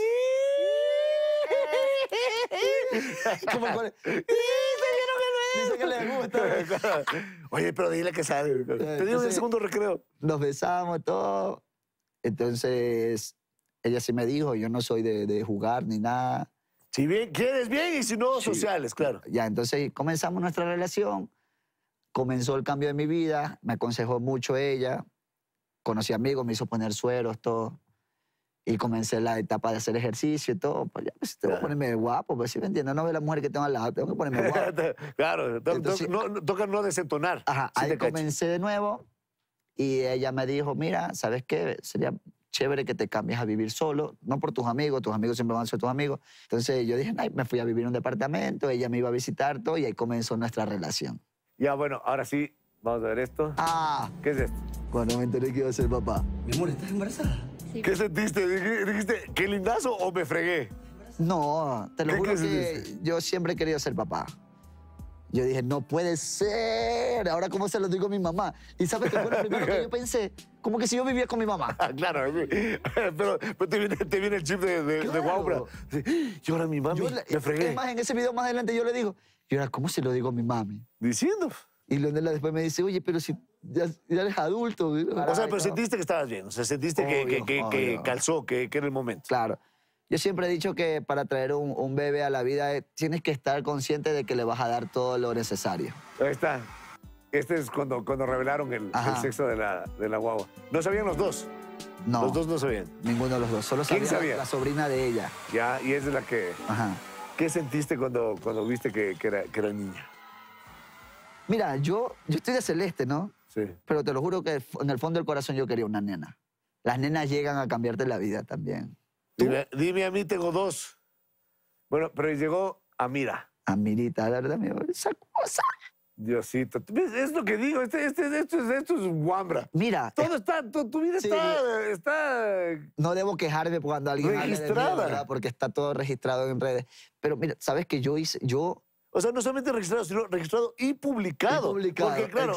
Oye, pero dile que sabe. Pedimos el segundo recreo. Nos besamos, todo. Entonces, ella sí me dijo, yo no soy de, jugar ni nada. Si bien quieres, bien, y si no, sociales, claro. Ya, entonces comenzamos nuestra relación. Comenzó el cambio de mi vida, me aconsejó mucho ella. Conocí amigos, me hizo poner sueros, todo y comencé la etapa de hacer ejercicio y todo, pues ya, pues tengo que ponerme guapo, pues ¿sí me entiendo. no ve la mujer que tengo al lado, tengo que ponerme guapo. claro, Entonces, no, toca no desentonar. Ajá, ahí comencé de nuevo y ella me dijo, mira, ¿sabes qué? Sería chévere que te cambies a vivir solo, no por tus amigos, tus amigos siempre van a ser tus amigos. Entonces yo dije, Ay, me fui a vivir en un departamento, ella me iba a visitar todo y ahí comenzó nuestra relación. Ya, bueno, ahora sí, vamos a ver esto. Ah. ¿Qué es esto? Cuando me enteré que iba a ser papá. Mi amor, ¿estás embarazada? ¿Qué sentiste? ¿Dijiste qué lindazo o me fregué? No, te lo juro que yo siempre he querido ser papá. Yo dije, no puede ser. Ahora, ¿cómo se lo digo a mi mamá? Y sabes que fue lo primero que yo pensé, como que si yo vivía con mi mamá. claro, pero, te, viene, el chip de, de, claro. Yo ahora mi mamá. me fregué. Es más, en ese video más adelante yo le digo, y ahora, ¿cómo se lo digo a mi mami? Diciendo. Y Leonela después me dice, oye, pero si ya, eres adulto. o sea, pero sentiste que estabas bien, o sea, sentiste que, calzó, que, que, era el momento. Claro. Yo siempre he dicho que para traer un, un bebé a la vida eh, tienes que estar consciente de que le vas a dar todo lo necesario. Ahí está. Este es cuando, cuando revelaron el, sexo de la, de la guagua. ¿No sabían los dos? No. Los dos no sabían. Ninguno de los dos. Solo sabía, La, sobrina de ella. Ya, y es de la que. Ajá. ¿Qué sentiste cuando, cuando viste que, era, que era niña? Mira, yo, yo estoy de celeste, ¿no? Pero te lo juro que en el fondo del corazón yo quería una nena. Las nenas llegan a cambiarte la vida también. Dime, a mí, tengo dos. Bueno, pero llegó Amira. Amirita, la verdad, esa cosa. Diosito, es lo que digo, este, este, esto, es, esto es guambra. Mira. Todo está, tu, vida está, está, No debo quejarme cuando alguien... Registrada. porque está todo registrado en redes. Pero mira, ¿sabes que yo hice, yo o sea, no solamente registrado, sino registrado y publicado. publicado. Porque, claro,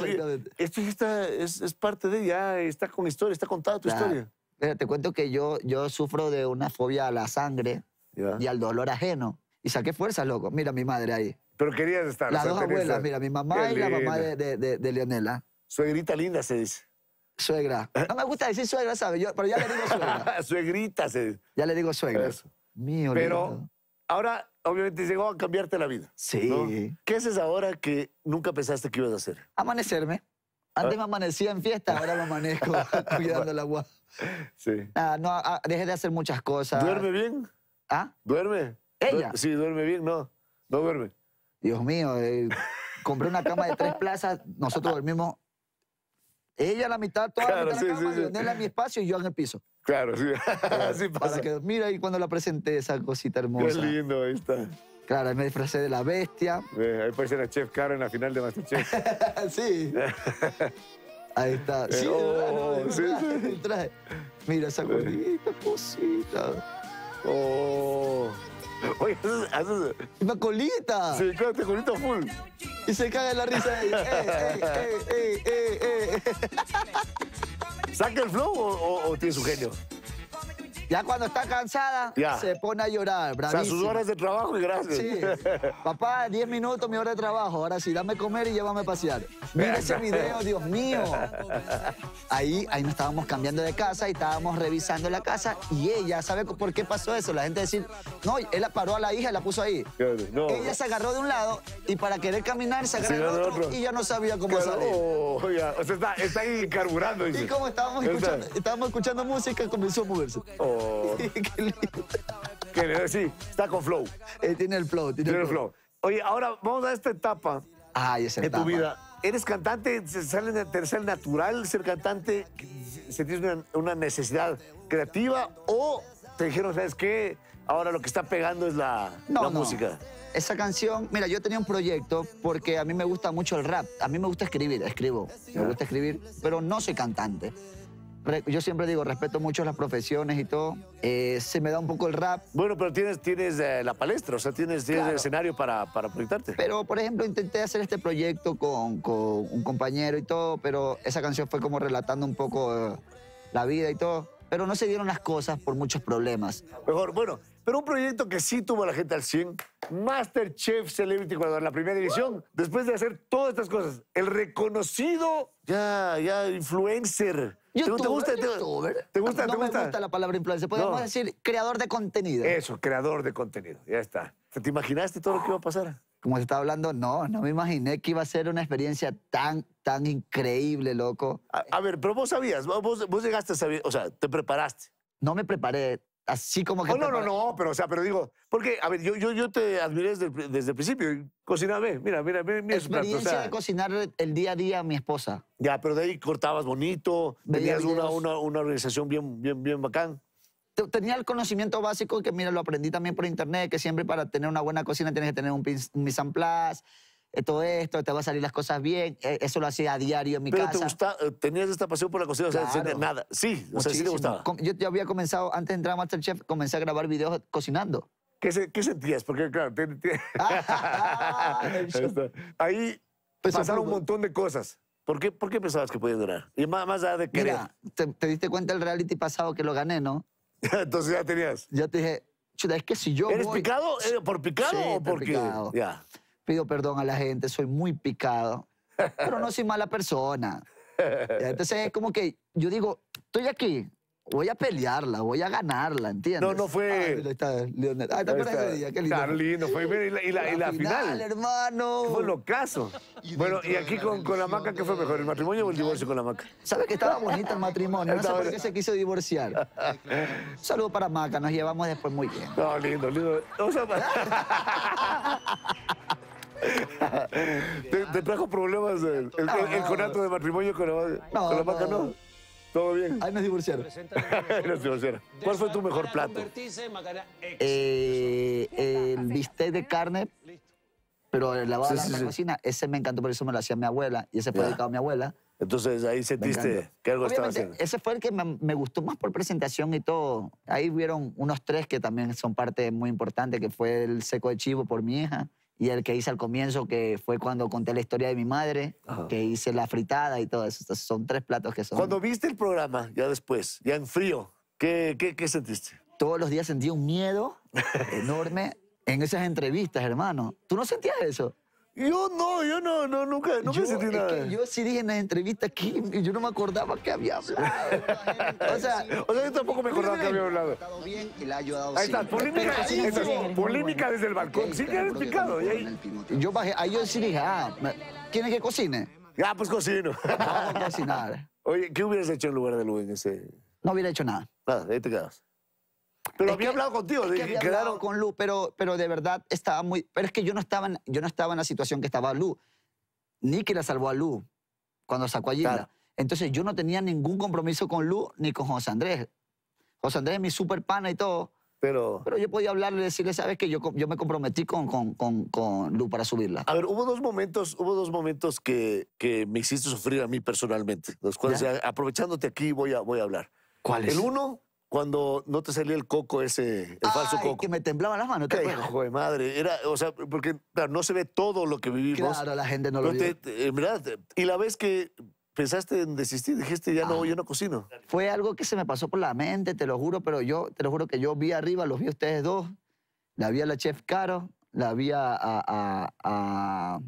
esto está, es, es, parte de ya, está con historia, está contada tu historia. Mira, te cuento que yo, yo sufro de una fobia a la sangre y al dolor ajeno. Y saqué fuerzas, loco. Mira mi madre ahí. Pero querías estar. Las dos abuelas, mira, mi mamá y la mamá de, de, Leonela. Suegrita linda se dice. Suegra. Eh. No me gusta decir suegra, ¿sabes? Yo, pero ya le digo suegra. Suegrita se dice. Ya le digo suegra. Mío Mío, Pero ahora obviamente llegó a oh, cambiarte la vida. Sí. ¿Qué haces ahora que nunca pensaste que ibas a hacer? Amanecerme. Antes ah. me amanecía en fiesta, ahora me amanezco cuidando el agua. Sí. Ah, no, ah, deje de hacer muchas cosas. ¿Duerme bien? ¿Ah? ¿Duerme? ¿Ella? sí, duerme bien, no. No duerme. Dios mío, eh, compré una cama de tres plazas, nosotros dormimos. Ella la mitad, toda la mitad sí, la cama, sí, en mi espacio y yo en el piso. Claro, sí. Así pasa. mira, ahí cuando la presenté, esa cosita hermosa. Qué lindo, ahí está. Claro, me disfrazé de la bestia. ahí parece la Chef Caro en la final de Masterchef. sí. ahí está. Eh, sí, oh, sí, Mira esa gordita, eh. cosita. Oh. Oye, eso es... Una colita. Sí, claro, este colita full. Y se caga en la risa ahí. ¡Eh, eh, eh, eh ¿Saca el flow o, o, o tiene su genio? Ya cuando está cansada, se pone a llorar, bravísima. O sea, sus horas de trabajo y gracias. Papá, 10 minutos, mi hora de trabajo. Ahora sí, dame comer y llévame a pasear. Mira ese video, Dios mío. Ahí, ahí nos estábamos cambiando de casa y estábamos revisando la casa y ella, ¿sabe por qué pasó eso? La gente decir, no, él la paró a la hija y la puso ahí. Ella se agarró de un lado y para querer caminar se agarró otro, y ya no sabía cómo salir. Oh, oh, o sea, está, ahí carburando. Y como estábamos escuchando, estábamos escuchando música, comenzó a moverse. Oh qué lindo. sí, está con flow. Eh, tiene el flow, tiene, el, flow. Oye, ahora vamos a esta etapa ah, de etapa. tu vida. ¿Eres cantante? ¿Sale, ¿Te sale natural ser cantante? ¿Sentís una, una necesidad creativa o te dijeron, ¿sabes qué? Ahora lo que está pegando es la, música. Esa canción, mira, yo tenía un proyecto porque a mí me gusta mucho el rap, a mí me gusta escribir, escribo, me gusta escribir, pero no soy cantante yo siempre digo, respeto mucho las profesiones y todo. Eh, se me da un poco el rap. Bueno, pero tienes, tienes eh, la palestra, o sea, tienes, el escenario para, para, proyectarte. Pero, por ejemplo, intenté hacer este proyecto con, con, un compañero y todo, pero esa canción fue como relatando un poco eh, la vida y todo. Pero no se dieron las cosas por muchos problemas. Mejor, bueno, pero un proyecto que sí tuvo a la gente al 100, Masterchef Celebrity en la primera división, después de hacer todas estas cosas, el reconocido, ya, ya, influencer, gusta? ¿Te gusta? No me gusta? la palabra influencer. Podemos decir creador de contenido. Eso, creador de contenido. Ya está. ¿Te imaginaste todo lo que iba a pasar? Como se estaba hablando, no, no me imaginé que iba a ser una experiencia tan, tan increíble, loco. A, ver, pero vos sabías, vos llegaste a saber, o sea, te preparaste. No me preparé. Así como que. Oh, no, no, no, pero, o sea, pero digo, porque, a ver, yo, yo, yo te admiré desde, desde el principio. Cociname, mira, mira, mira. mira experiencia plato, o sea, de cocinar el día a día a mi esposa. Ya, pero de ahí cortabas bonito, tenías una, una, una, organización bien, bien, bien bacán. Tenía el conocimiento básico que, mira, lo aprendí también por internet, que siempre para tener una buena cocina tienes que tener un, un en place, todo esto, te van a salir las cosas bien. Eh, eso lo hacía a diario en mi casa. Pero eh, tenías esta pasión por la cocina, o sea, nada. Sí, o sea, sí te gustaba. Yo, ya había comenzado, antes de entrar a Masterchef, comencé a grabar videos cocinando. ¿Qué, sentías? Porque, claro, ahí pues, pasaron un montón de cosas. ¿Por qué, por qué pensabas que podías ganar? Y más, más allá de querer. Mira, te, diste cuenta el reality pasado que lo gané, ¿no? Entonces ya tenías. Yo te dije, chuta, es que si yo. ¿Eres picado? ¿Por picado o por qué? picado. Ya pido perdón a la gente, soy muy picado, pero no soy mala persona. Entonces es como que yo digo, estoy aquí, voy a pelearla, voy a ganarla, ¿entiendes? No, no fue. ahí está, lindo. fue. Y la, y la, final, hermano. Fue lo bueno, y aquí con, con, la maca, ¿qué fue mejor? ¿El matrimonio o el divorcio con la maca? ¿Sabes que estaba bonito el matrimonio? No sé por qué se quiso divorciar. Saludos saludo para Maca, nos llevamos después muy bien. No, lindo, lindo. O sea, ¿Te, trajo problemas el, el, conato de matrimonio con la, con vaca, no? ¿Todo bien? Ahí nos divorciaron. ¿Cuál fue tu mejor plato? Eh, el bistec de carne, pero lavado en la cocina. Ese me encantó, por eso me lo hacía mi abuela. Y ese fue dedicado a mi abuela. Entonces ahí sentiste que algo estaba haciendo. Ese fue el que me, gustó más por presentación y todo. Ahí hubieron unos tres que también son parte muy importante, que fue el seco de chivo por mi hija y el que hice al comienzo, que fue cuando conté la historia de mi madre, que hice la fritada y todo eso. son tres platos que son. Cuando viste el programa, ya después, ya en frío, ¿qué, qué, qué sentiste? Todos los días sentía un miedo enorme en esas entrevistas, hermano. ¿Tú no sentías eso? Yo no, yo no, no nunca, no sentí nada. yo sí dije en la entrevista, que yo no me acordaba que había hablado. o, sea, o sea, yo tampoco me acordaba que había hablado. Ahí está, polémica, sí, sí, polémica desde el balcón. sí que eres picado. Yo bajé, ahí yo sí dije, ah, es que cocine? ah, pues cocino. Vamos a cocinar. Oye, ¿qué hubieras hecho en lugar de Luis en ese...? No hubiera hecho nada. Nada, ahí te quedas. Pero había hablado contigo. Es que había claro. hablado con Lu, pero, pero de verdad estaba muy... Pero es que yo no estaba en, yo no estaba en la situación que estaba Lu. ni que la salvó a Lu cuando sacó a Entonces yo no tenía ningún compromiso con Lu ni con José Andrés. José Andrés es mi super pana y todo. Pero... Pero yo podía hablarle y decirle, ¿sabes que Yo, yo me comprometí con, con, con, Lu para subirla. A ver, hubo dos momentos, hubo dos momentos que, que me hiciste sufrir a mí personalmente, los cuales, aprovechándote aquí, voy a, voy a hablar. ¿Cuáles? El uno cuando no te salía el coco ese, el falso coco. que me temblaban las manos. ¿te hijo de madre. Era, o sea, porque no se ve todo lo que vivimos. Claro, la gente no lo vio. en verdad, y la vez que pensaste en desistir, dijiste, ya no, ah. yo no cocino. Fue algo que se me pasó por la mente, te lo juro, pero yo, te lo juro que yo vi arriba, los vi a ustedes dos, la vi a la chef Caro, la vi a, a, a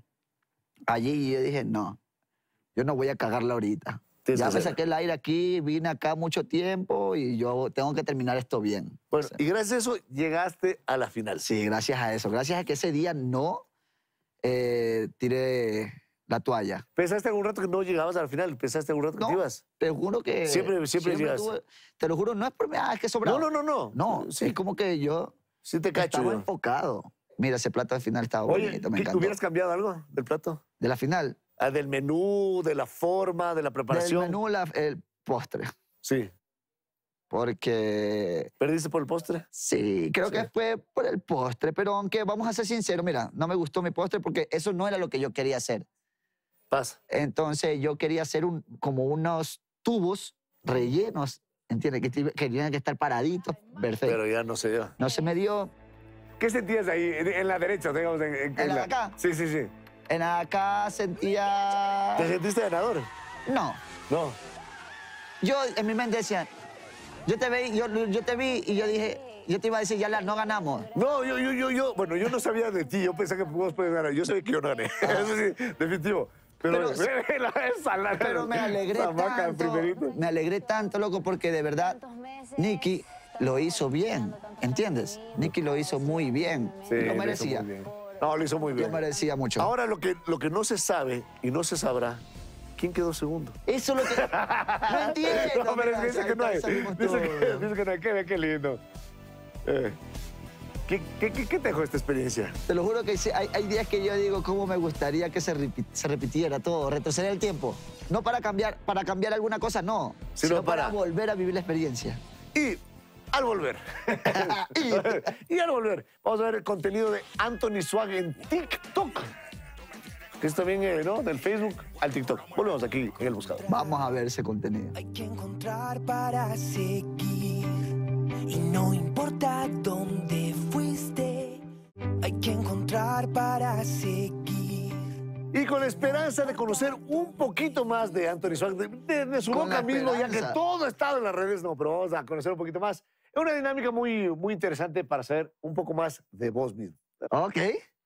allí y yo dije, no, yo no voy a cagarla ahorita ya sí, me saqué el aire aquí, vine acá mucho tiempo y yo tengo que terminar esto bien. Bueno, y gracias a eso llegaste a la final. Sí, gracias a eso. Gracias a que ese día no eh, tiré la toalla. ¿Pensaste algún rato que no llegabas a la final? ¿Pensaste algún rato que no, te ibas? te juro que... Siempre, siempre, te lo juro, no es por mí, ah, es que sobraba. No, no, no, no. No, es como que yo... Sí te cacho. Estaba enfocado. Mira, ese plato de final estaba bonito, me encantó. ¿Hubieras cambiado algo del plato? ¿De la final? Ah, del menú, de la forma, de la preparación. Del menú, el postre. Sí. Porque... ¿Perdiste por el postre? Sí, creo que fue por el postre, pero aunque vamos a ser sinceros, mira, no me gustó mi postre porque eso no era lo que yo quería hacer. Pasa. Entonces yo quería hacer un, como unos tubos rellenos, ¿entiendes? Que, que que estar paraditos, perfecto. Pero ya no se dio. No se me dio. ¿Qué sentías ahí, en la derecha, digamos? En, acá? Sí, sí, sí. En acá sentía... ¿Te sentiste ganador? No. No. Yo en mi mente decía, yo te vi, yo, te vi y yo dije, yo te iba a decir, ya no ganamos. No, yo, yo, yo, yo, bueno, yo no sabía de ti, yo pensé que vos podías ganar, yo sabía que yo no gané, ah. eso sí, definitivo. Pero, me alegré tanto, me alegré tanto, loco, porque de verdad, Nicky lo hizo bien, ¿entiendes? Nicky lo hizo muy bien, sí, lo merecía. No, lo hizo muy bien. Yo merecía mucho. Ahora lo que, lo que no se sabe y no se sabrá ¿Quién quedó segundo? Eso lo que... no entiendo. No, pero dice que no hay. Dice que, no hay. Qué, qué lindo. Eh, ¿Qué, te dejó esta experiencia? Te lo juro que hay, días que yo digo cómo me gustaría que se, se repitiera todo, retroceder el tiempo. No para cambiar, para cambiar alguna cosa, no. sino, para... para volver a vivir la experiencia. Y al volver. y, al volver, vamos a ver el contenido de Anthony Swag en TikTok. Que está bien, ¿no? Del Facebook al TikTok. Volvemos aquí en El Buscador. Vamos a ver ese contenido. Hay que encontrar para seguir. Y no importa dónde fuiste. Hay que encontrar para seguir y con la esperanza de conocer un poquito más de Anthony Swank, de, su boca mismo, ya que todo ha estado en las redes, no, pero vamos a conocer un poquito más. Es una dinámica muy, muy interesante para saber un poco más de vos mismo. Ok.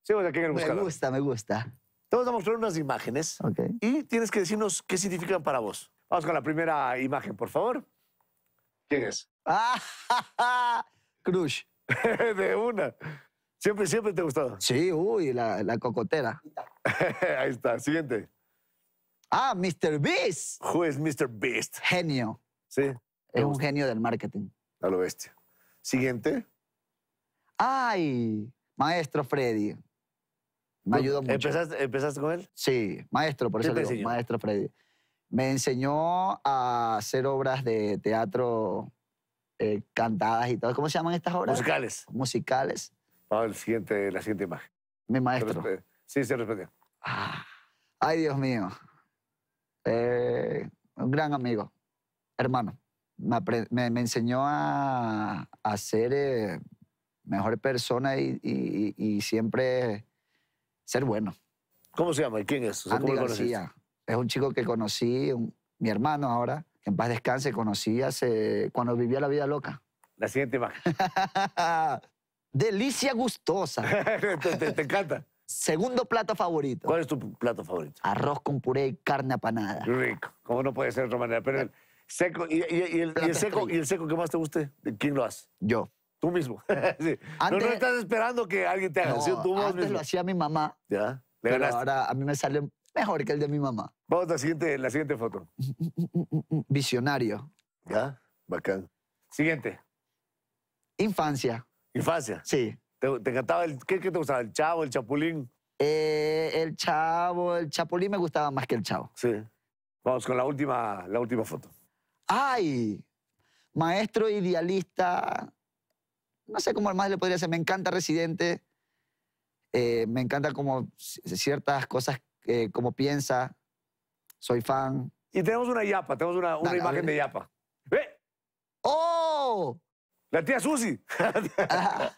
Sí, aquí en el buscador. Me gusta, me gusta. Te vamos a mostrar unas imágenes y tienes que decirnos qué significan para vos. Vamos con la primera imagen, por favor. ¿Quién es? Ah, Crush. de una. ¿Siempre, siempre te ha gustado? Sí, uy, la, la cocotera. Ahí está, siguiente. Ah, Mr. Beast. ¿Quién es Mr. Beast? Genio. Sí. Es un genio del marketing. A lo bestia. Siguiente. Ay, maestro Freddy. Me ayudó mucho. ¿Empezaste, con él? Sí, maestro, por eso te digo, maestro Freddy. Me enseñó a hacer obras de teatro eh, cantadas y todo. ¿Cómo se llaman estas obras? Musicales. Musicales siguiente, la siguiente imagen. Mi maestro. sí, se respondió. Ah. ay, Dios mío. Eh, un gran amigo, hermano. Me, enseñó a, a ser eh, mejor persona y, y, siempre ser bueno. ¿Cómo se llama y quién es? Andy García. Es un chico que conocí, mi hermano ahora, que en paz descanse, conocí hace, cuando vivía la vida loca. La siguiente imagen. Delicia gustosa. te, encanta. Segundo plato favorito. ¿Cuál es tu plato favorito? Arroz con puré y carne apanada. Rico. cómo no puede ser de otra manera. Pero el seco, y, el, seco y, el, seco, que más te guste, ¿quién lo hace? Yo. Tú mismo. no, estás esperando que alguien te haga. Tú antes lo hacía mi mamá. Ya. pero ahora a mí me sale mejor que el de mi mamá. Vamos a la siguiente, la siguiente foto. Visionario. Ya, bacán. Siguiente. Infancia. ¿Infancia? Sí. ¿Te, encantaba el, ¿qué, qué te gustaba? ¿El chavo, el chapulín? Eh, el chavo, el chapulín me gustaba más que el chavo. Sí. Vamos con la última, la última foto. ¡Ay! Maestro idealista. No sé cómo más le podría ser. Me encanta Residente. Eh, me encanta como ciertas cosas, eh, como piensa. Soy fan. Y tenemos una yapa, tenemos una, una imagen de yapa. ¡Eh! ¡Oh! La tía Susi.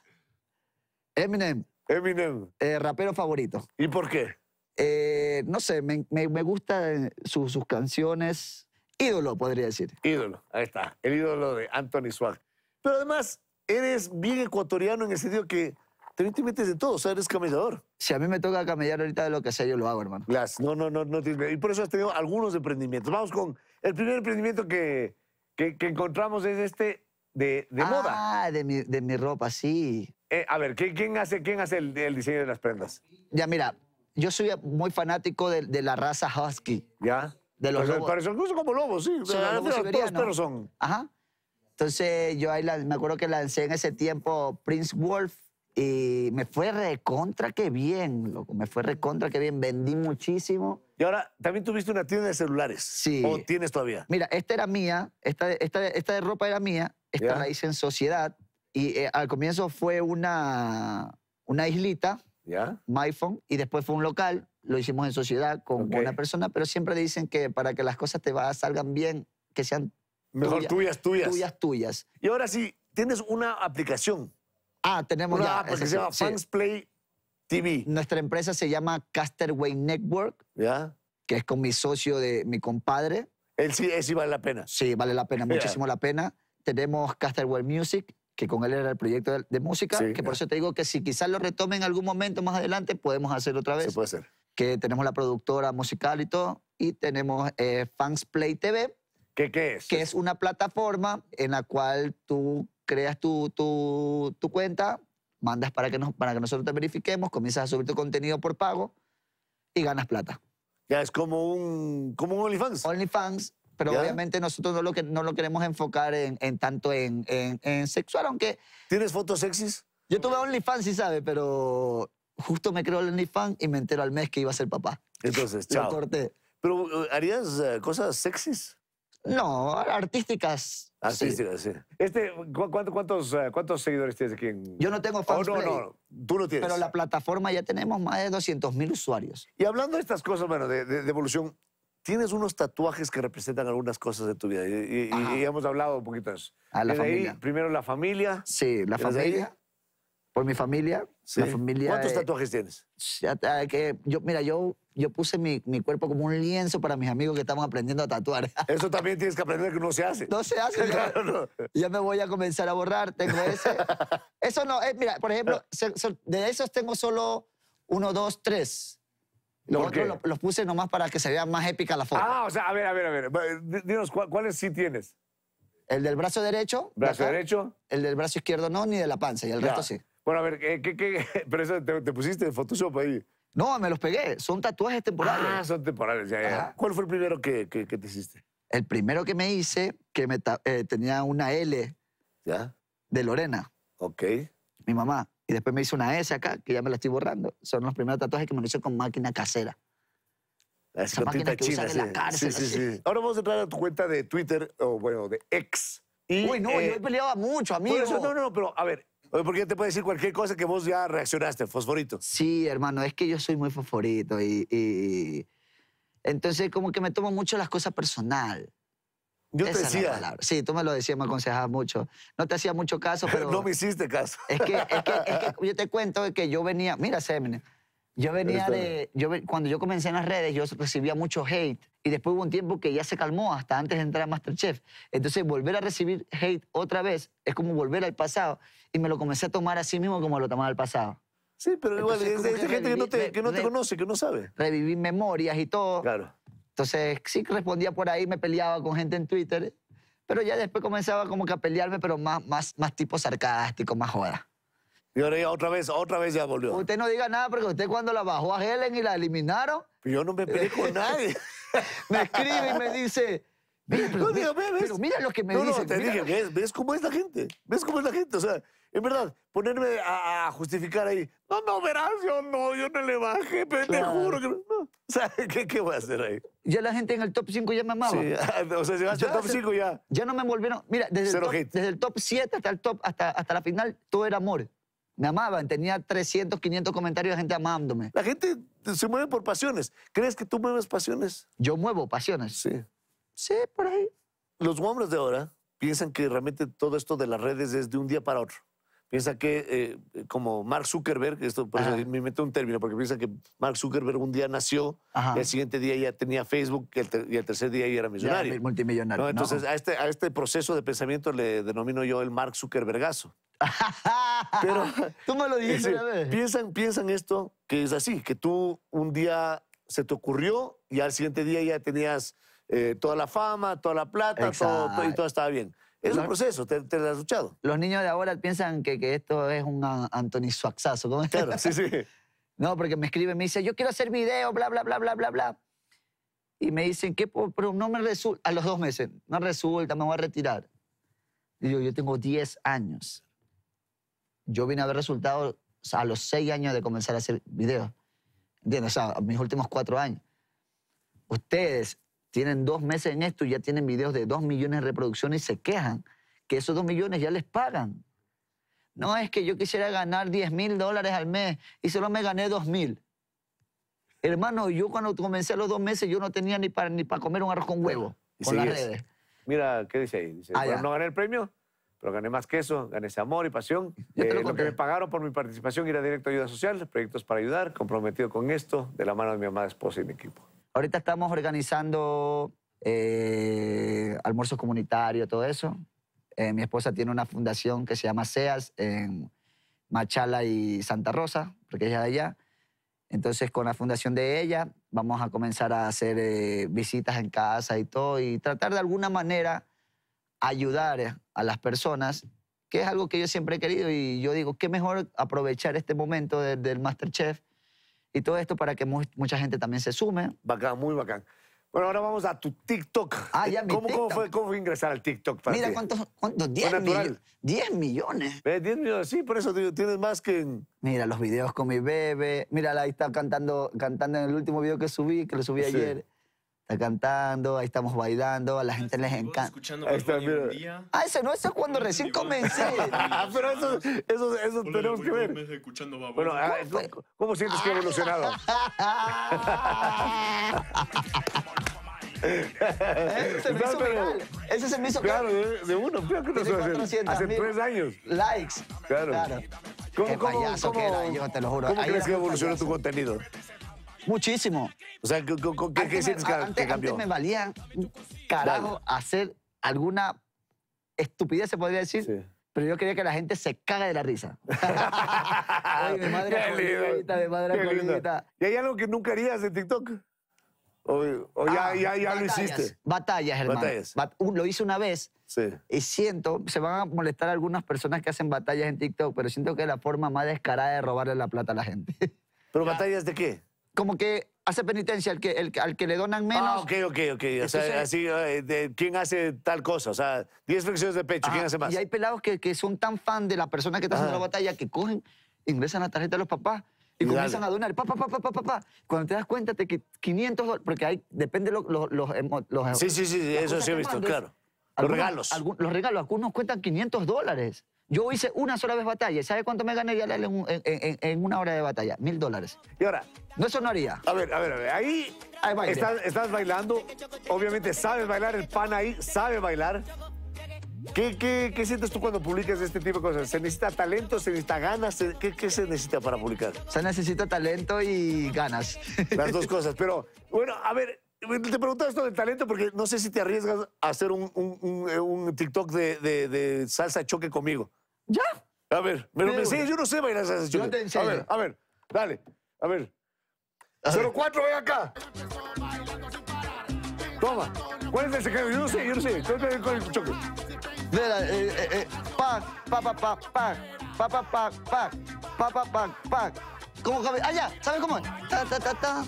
Eminem, Eminem. eh, rapero favorito. ¿Y por qué? Eh, no sé, me, me, gustan eh, sus canciones. Ídolo, podría decir. Ídolo, ahí está, el ídolo de Anthony Swag. Pero además, eres bien ecuatoriano en el sentido que te metes de todo, o sea, eres camellador. Si a mí me toca camellar ahorita de lo que sea, yo lo hago, hermano. no, no, no, no Y por eso has tenido algunos emprendimientos. Vamos con el primer emprendimiento que, que encontramos es este de, moda. Ah, de mi, de mi, ropa, sí. Eh, a ver, ¿quién hace, quién hace el, diseño de las prendas? Ya, mira, yo soy muy fanático de, la raza husky. ¿Ya? De los lobos. Parecen como lobos, sí. Son lobos perros son. Ajá. Entonces, yo ahí me acuerdo que lancé en ese tiempo Prince Wolf y me fue recontra que bien, loco. Me fue recontra que bien. Vendí muchísimo. Y ahora, también tuviste una tienda de celulares. Sí. ¿O tienes todavía? Mira, esta era mía. Esta, esta, esta de ropa era mía esta raíz en sociedad. Y eh, al comienzo fue una, una islita, ya, MyPhone, y después fue un local, lo hicimos en sociedad con una persona, pero siempre dicen que para que las cosas te va, salgan bien, que sean... Mejor tuyas, tuyas. Tuyas, tuyas. Y ahora sí, tienes una aplicación. Ah, tenemos una ya, app se llama Play TV. Nuestra empresa se llama Casterway Network, ¿Ya? que es con mi socio, de mi compadre. Él sí, sí vale la pena. Sí, vale la pena, muchísimo la pena tenemos Casterwell Music, que con él era el proyecto de, música, que por eso te digo que si quizás lo retome en algún momento más adelante, podemos hacer otra vez. Se puede ser. Que tenemos la productora musical y todo, y tenemos eh, Fans Play TV. ¿Qué, ¿Qué, es? Que es una plataforma en la cual tú creas tu, tu, tu cuenta, mandas para que, nos, para que nosotros te verifiquemos, comienzas a subir tu contenido por pago y ganas plata. Ya es como un, como un OnlyFans. OnlyFans, pero obviamente nosotros no lo, que, no lo queremos enfocar en, tanto en, en, sexual, aunque... ¿Tienes fotos sexys? Yo tuve OnlyFans, sí sabe, pero justo me creo el OnlyFans y me entero al mes que iba a ser papá. Entonces, chao. Lo corté. ¿Pero eh, harías eh, cosas sexys? No, artísticas. Artísticas, sí. Este, cuántos, eh, cuántos, seguidores tienes aquí? En... Yo no tengo fans. Oh, no, no, no, tú no tienes. Pero la plataforma ya tenemos más de 200 mil usuarios. Y hablando de estas cosas, bueno, de, de evolución, tienes unos tatuajes que representan algunas cosas de tu vida. Y, hemos hablado un poquito de eso. Ah, la familia. primero la familia. Sí, la familia. Por pues mi familia. Sí. La familia ¿Cuántos tatuajes tienes? Ah, que yo, mira, yo, yo puse mi, cuerpo como un lienzo para mis amigos que estaban aprendiendo a tatuar. Eso también tienes que aprender que no se hace. No se hace. Ya me voy a comenzar a borrar. Tengo ese. eso no, eh, mira, por ejemplo, de esos tengo solo uno, dos, tres. Los los, puse nomás para que se vea más épica la foto. Ah, o sea, a ver, a ver, a ver. Dinos, ¿cuáles sí tienes? El del brazo derecho. ¿Brazo derecho? El del brazo izquierdo no, ni de la panza, y el resto sí. Bueno, a ver, ¿qué, qué, pero eso te, pusiste en Photoshop ahí. No, me los pegué. Son tatuajes temporales. Ah, son temporales, ya, ya. ¿Cuál fue el primero que, que, te hiciste? El primero que me hice, que me eh, tenía una L ¿Ya? de Lorena. Ok. Mi mamá. Y después me hice una S acá, que ya me la estoy borrando. Son los primeros tatuajes que me hice con máquina casera. La ah, Esa máquina que usan en la cárcel. Sí, sí, Ahora vamos a entrar a tu cuenta de Twitter, o bueno, de ex. Uy, no, yo he eh, peleado mucho, amigo. no, no, no, pero a ver, porque te puede decir cualquier cosa que vos ya reaccionaste, fosforito. Sí, hermano, es que yo soy muy fosforito y, y... Entonces como que me tomo mucho las cosas personal. Yo te decía. sí, tú me lo decías, me aconsejaba mucho. No te hacía mucho caso, pero. no me hiciste caso. es, que, es, que, es que, yo te cuento que yo venía. Mira, Semen. Yo venía de. Yo, cuando yo comencé en las redes, yo recibía mucho hate. Y después hubo un tiempo que ya se calmó, hasta antes de entrar a Masterchef. Entonces, volver a recibir hate otra vez es como volver al pasado. Y me lo comencé a tomar así mismo como lo tomaba el pasado. Sí, pero igual, gente que, no, te, que no te conoce, que no sabe. Revivir memorias y todo. Claro. Entonces, sí respondía por ahí, me peleaba con gente en Twitter, pero ya después comenzaba como que a pelearme, pero más, más, más tipo sarcástico, más joda. Y ahora ya otra vez, otra vez ya volvió. Usted no diga nada porque usted cuando la bajó a Helen y la eliminaron... Yo no me peleé con nadie. me escribe y me dice... Mira, mira, lo que me no, No, te dije, ¿ves cómo es la gente? ¿Ves cómo es la gente? O sea, en verdad, ponerme a, justificar ahí, no, no, verás, yo no, yo no le bajé, pero te juro que no. O sea, qué, qué voy a hacer ahí? Ya la gente en el top 5 ya me amaba. Sí, ah, o sea, si al top 5 ya. Ya no me volvieron... Mira, desde, el top, desde el top 7 hasta, el top, hasta, hasta la final, todo era amor. Me amaban, tenía 300, 500 comentarios de gente amándome. La gente se mueve por pasiones. ¿Crees que tú mueves pasiones? Yo muevo pasiones. Sí. Sí, por ahí. Los hombres de ahora piensan que realmente todo esto de las redes es de un día para otro piensa que, eh, como Mark Zuckerberg, esto me meto un término, porque piensa que Mark Zuckerberg un día nació, el siguiente día ya tenía Facebook, y el, tercer día ya era millonario. multimillonario. Entonces, este, A, este, proceso de pensamiento le denomino yo el Mark Zuckerbergazo. Pero tú me lo dijiste Piensan, piensan esto que es así, que tú un día se te ocurrió y al siguiente día ya tenías eh, toda la fama, toda la plata, y todo estaba bien. Es un proceso, te, lo has luchado. Los niños de ahora piensan que, que esto es un Anthony Suaxazo. ¿cómo es? Claro, sí, sí. No, porque me escribe, me dice, yo quiero hacer video, bla, bla, bla, bla, bla, bla. Y me dicen, ¿qué? Pero no me resulta. A los dos meses, no resulta, me voy a retirar. Y yo, yo tengo 10 años. Yo vine a ver resultados a los 6 años de comenzar a hacer videos. ¿Entiendes? O sea, mis últimos 4 años. Ustedes tienen dos meses en esto y ya tienen videos de dos millones de reproducciones y se quejan que esos dos millones ya les pagan. No es que yo quisiera ganar 10 mil dólares al mes y solo me gané dos mil. Hermano, yo cuando comencé los dos meses yo no tenía ni para, ni para comer un arroz con huevo por las redes. Mira, ¿qué dice ahí? Dice, ah, no gané el premio, pero gané más que eso, gané ese amor y pasión. Eh, lo, que me pagaron por mi participación era directo a ayuda social, proyectos para ayudar, comprometido con esto, de la mano de mi amada esposa y mi equipo. Ahorita estamos organizando eh, almuerzos comunitarios, todo eso. Eh, mi esposa tiene una fundación que se llama SEAS en Machala y Santa Rosa, porque ella es de allá. Entonces, con la fundación de ella, vamos a comenzar a hacer eh, visitas en casa y todo, y tratar de alguna manera ayudar a las personas, que es algo que yo siempre he querido. Y yo digo, qué mejor aprovechar este momento del Masterchef y todo esto para que mucha gente también se sume. Bacán, muy bacán. Bueno, ahora vamos a tu TikTok. Ah, ¿Cómo, ¿Cómo fue, cómo ingresar al TikTok para Mira, ¿cuántos? cuántos 10, millones. 10 millones. 10 millones, sí, por eso tienes más que... Mira, los videos con mi bebé. Mira, ahí está cantando, cantando en el último video que subí, que lo subí ayer. Está cantando, ahí estamos bailando, a la ah, gente les encanta. Escuchando ahí está, mira. Ah, ese no, eso es cuando recién comencé. ah, pero eso, eso, eso tenemos que ver. Escuchando bueno, ¿cómo, ¿cómo sientes que ha evolucionado? Ese es me hizo viral. Ese se me hizo Claro, de, uno, creo que no hace, hace tres años. Likes. Claro. claro. Qué payaso que era, yo te lo juro. ¿Cómo Ahí crees que evolucionó tu contenido? Muchísimo. O sea, ¿qué, que, cambió? me valía carajo hacer alguna estupidez, se podría decir. Pero yo quería que la gente se caga de la risa. Ay, de madre madre ¿Y hay algo que nunca harías en TikTok? ¿O, ah, ya, lo hiciste? Batallas, hermano. Batallas. Uh, lo hice una vez y siento, se van a molestar algunas personas que hacen batallas en TikTok, pero siento que es la forma más descarada de robarle la plata a la gente. ¿Pero batallas de qué? como que hace penitencia el que, al que le donan menos. Ah, ok, ok, ok. O sea, eh, así, eh, de, ¿quién hace tal cosa? O sea, 10 flexiones de pecho, ¿quién hace más? Y hay pelados que, son tan fan de la persona que está haciendo la batalla que cogen, ingresan la tarjeta de los papás y, comienzan a donar. Pa, papá, pa, pa, pa, Cuando te das cuenta te que 500 dólares, porque hay, depende los... los, los, sí, sí, sí, eso sí he visto, claro. los regalos. los regalos, algunos cuentan 500 dólares. Yo hice una sola vez batalla. ¿Sabe cuánto me gané en, una hora de batalla? Mil dólares. ¿Y ahora? No, eso no haría. A ver, a ver, a ver. Ahí estás, bailando. Obviamente sabes bailar. El pan ahí sabe bailar. ¿Qué, qué, qué sientes tú cuando publicas este tipo de cosas? ¿Se necesita talento? ¿Se necesita ganas? ¿Qué, qué se necesita para publicar? Se necesita talento y ganas. Las dos cosas. Pero, bueno, a ver, te preguntaba esto del talento porque no sé si te arriesgas a hacer un, un, un, eh, un TikTok de, de, de, salsa choque conmigo. ¿Ya? A ver, me lo yo no sé bailar salsa choque. Yo te enseño. A ver, a ver, dale, a ver. A 04, ven acá. Toma. ¿Cuál es el secreto? Yo no sé, yo no sé. ¿Cuál es el choque? Mira, eh, eh, eh. PA, pa, pa, pa, pac. Pa, pa, pac, PA, Pa, pa, pac, ¿Cómo cabe? Ah, ya, ¿sabes cómo? Ta, ta, ta, ta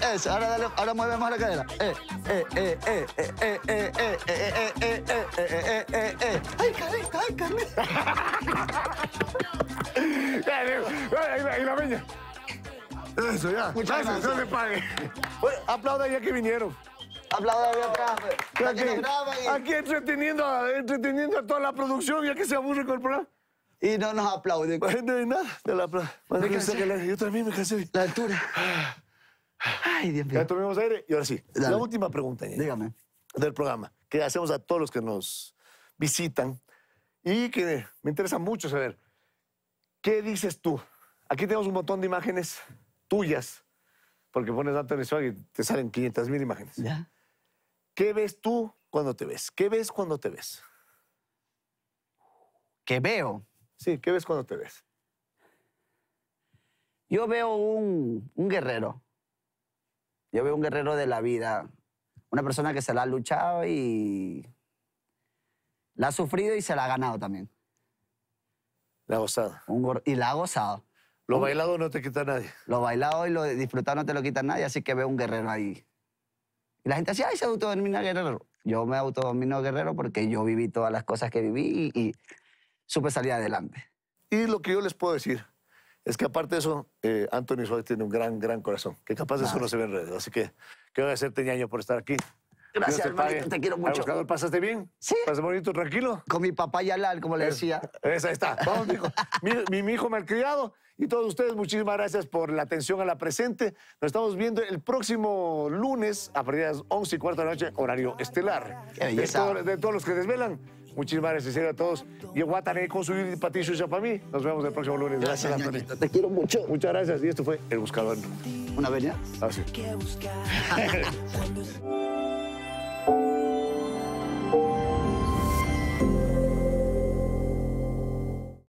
eso. Ahora dale, ahora mueve más la cadera. Eh, eh, eh, eh, eh, eh, eh, eh, eh, Ay, carita, ay, carita. Y la peña! Eso, ya. Muchas gracias. No le pague. aplaudan ya que vinieron. Aplaudan bien, atrás. Aquí, aquí entreteniendo, entreteniendo a toda la producción ya que se aburre con el programa. Y no nos aplauden. No hay nada, de la, yo también me cansé. La altura. Ay, Dios mío. Ya tomemos aire y ahora sí. La última pregunta, del programa, que hacemos a todos los que nos visitan y que me interesa mucho saber. ¿Qué dices tú? Aquí tenemos un montón de imágenes tuyas, porque pones la televisión y te salen 500 mil imágenes. ¿Qué ves tú cuando te ves? ¿Qué ves cuando te ves? ¿Qué veo? Sí, ¿qué ves cuando te ves? Yo veo un guerrero. Yo veo un guerrero de la vida, una persona que se la ha luchado y la ha sufrido y se la ha ganado también. La ha gozado. y la ha gozado. Lo bailado no te quita nadie. Lo bailado y lo disfrutado no te lo quita nadie, así que veo un guerrero ahí. Y la gente decía, ay, se autodomina guerrero. Yo me autodomino guerrero porque yo viví todas las cosas que viví y, y supe salir adelante. Y lo que yo les puedo decir, es que aparte de eso, eh, Anthony Suárez tiene un gran, gran corazón, que capaz de eso no se ve en redes. Así que a agradecerte, ñaño, por estar aquí. Gracias, te te quiero mucho. ¿pasaste bien? Sí. ¿Pasaste bonito, tranquilo? Con mi papá Yalal, como le decía. Esa está. Vamos, mi, hijo. mi hijo criado. Y todos ustedes, muchísimas gracias por la atención a la presente. Nos estamos viendo el próximo lunes a partir de las 11 y cuarto de la noche, horario estelar. De, de todos los que desvelan, Muchísimas gracias a todos. Y con su Patricio y para mí. Nos vemos el próximo lunes. Gracias, gracias Te quiero mucho. Muchas gracias. Y esto fue El Buscador. ¿Una vez ya? Así.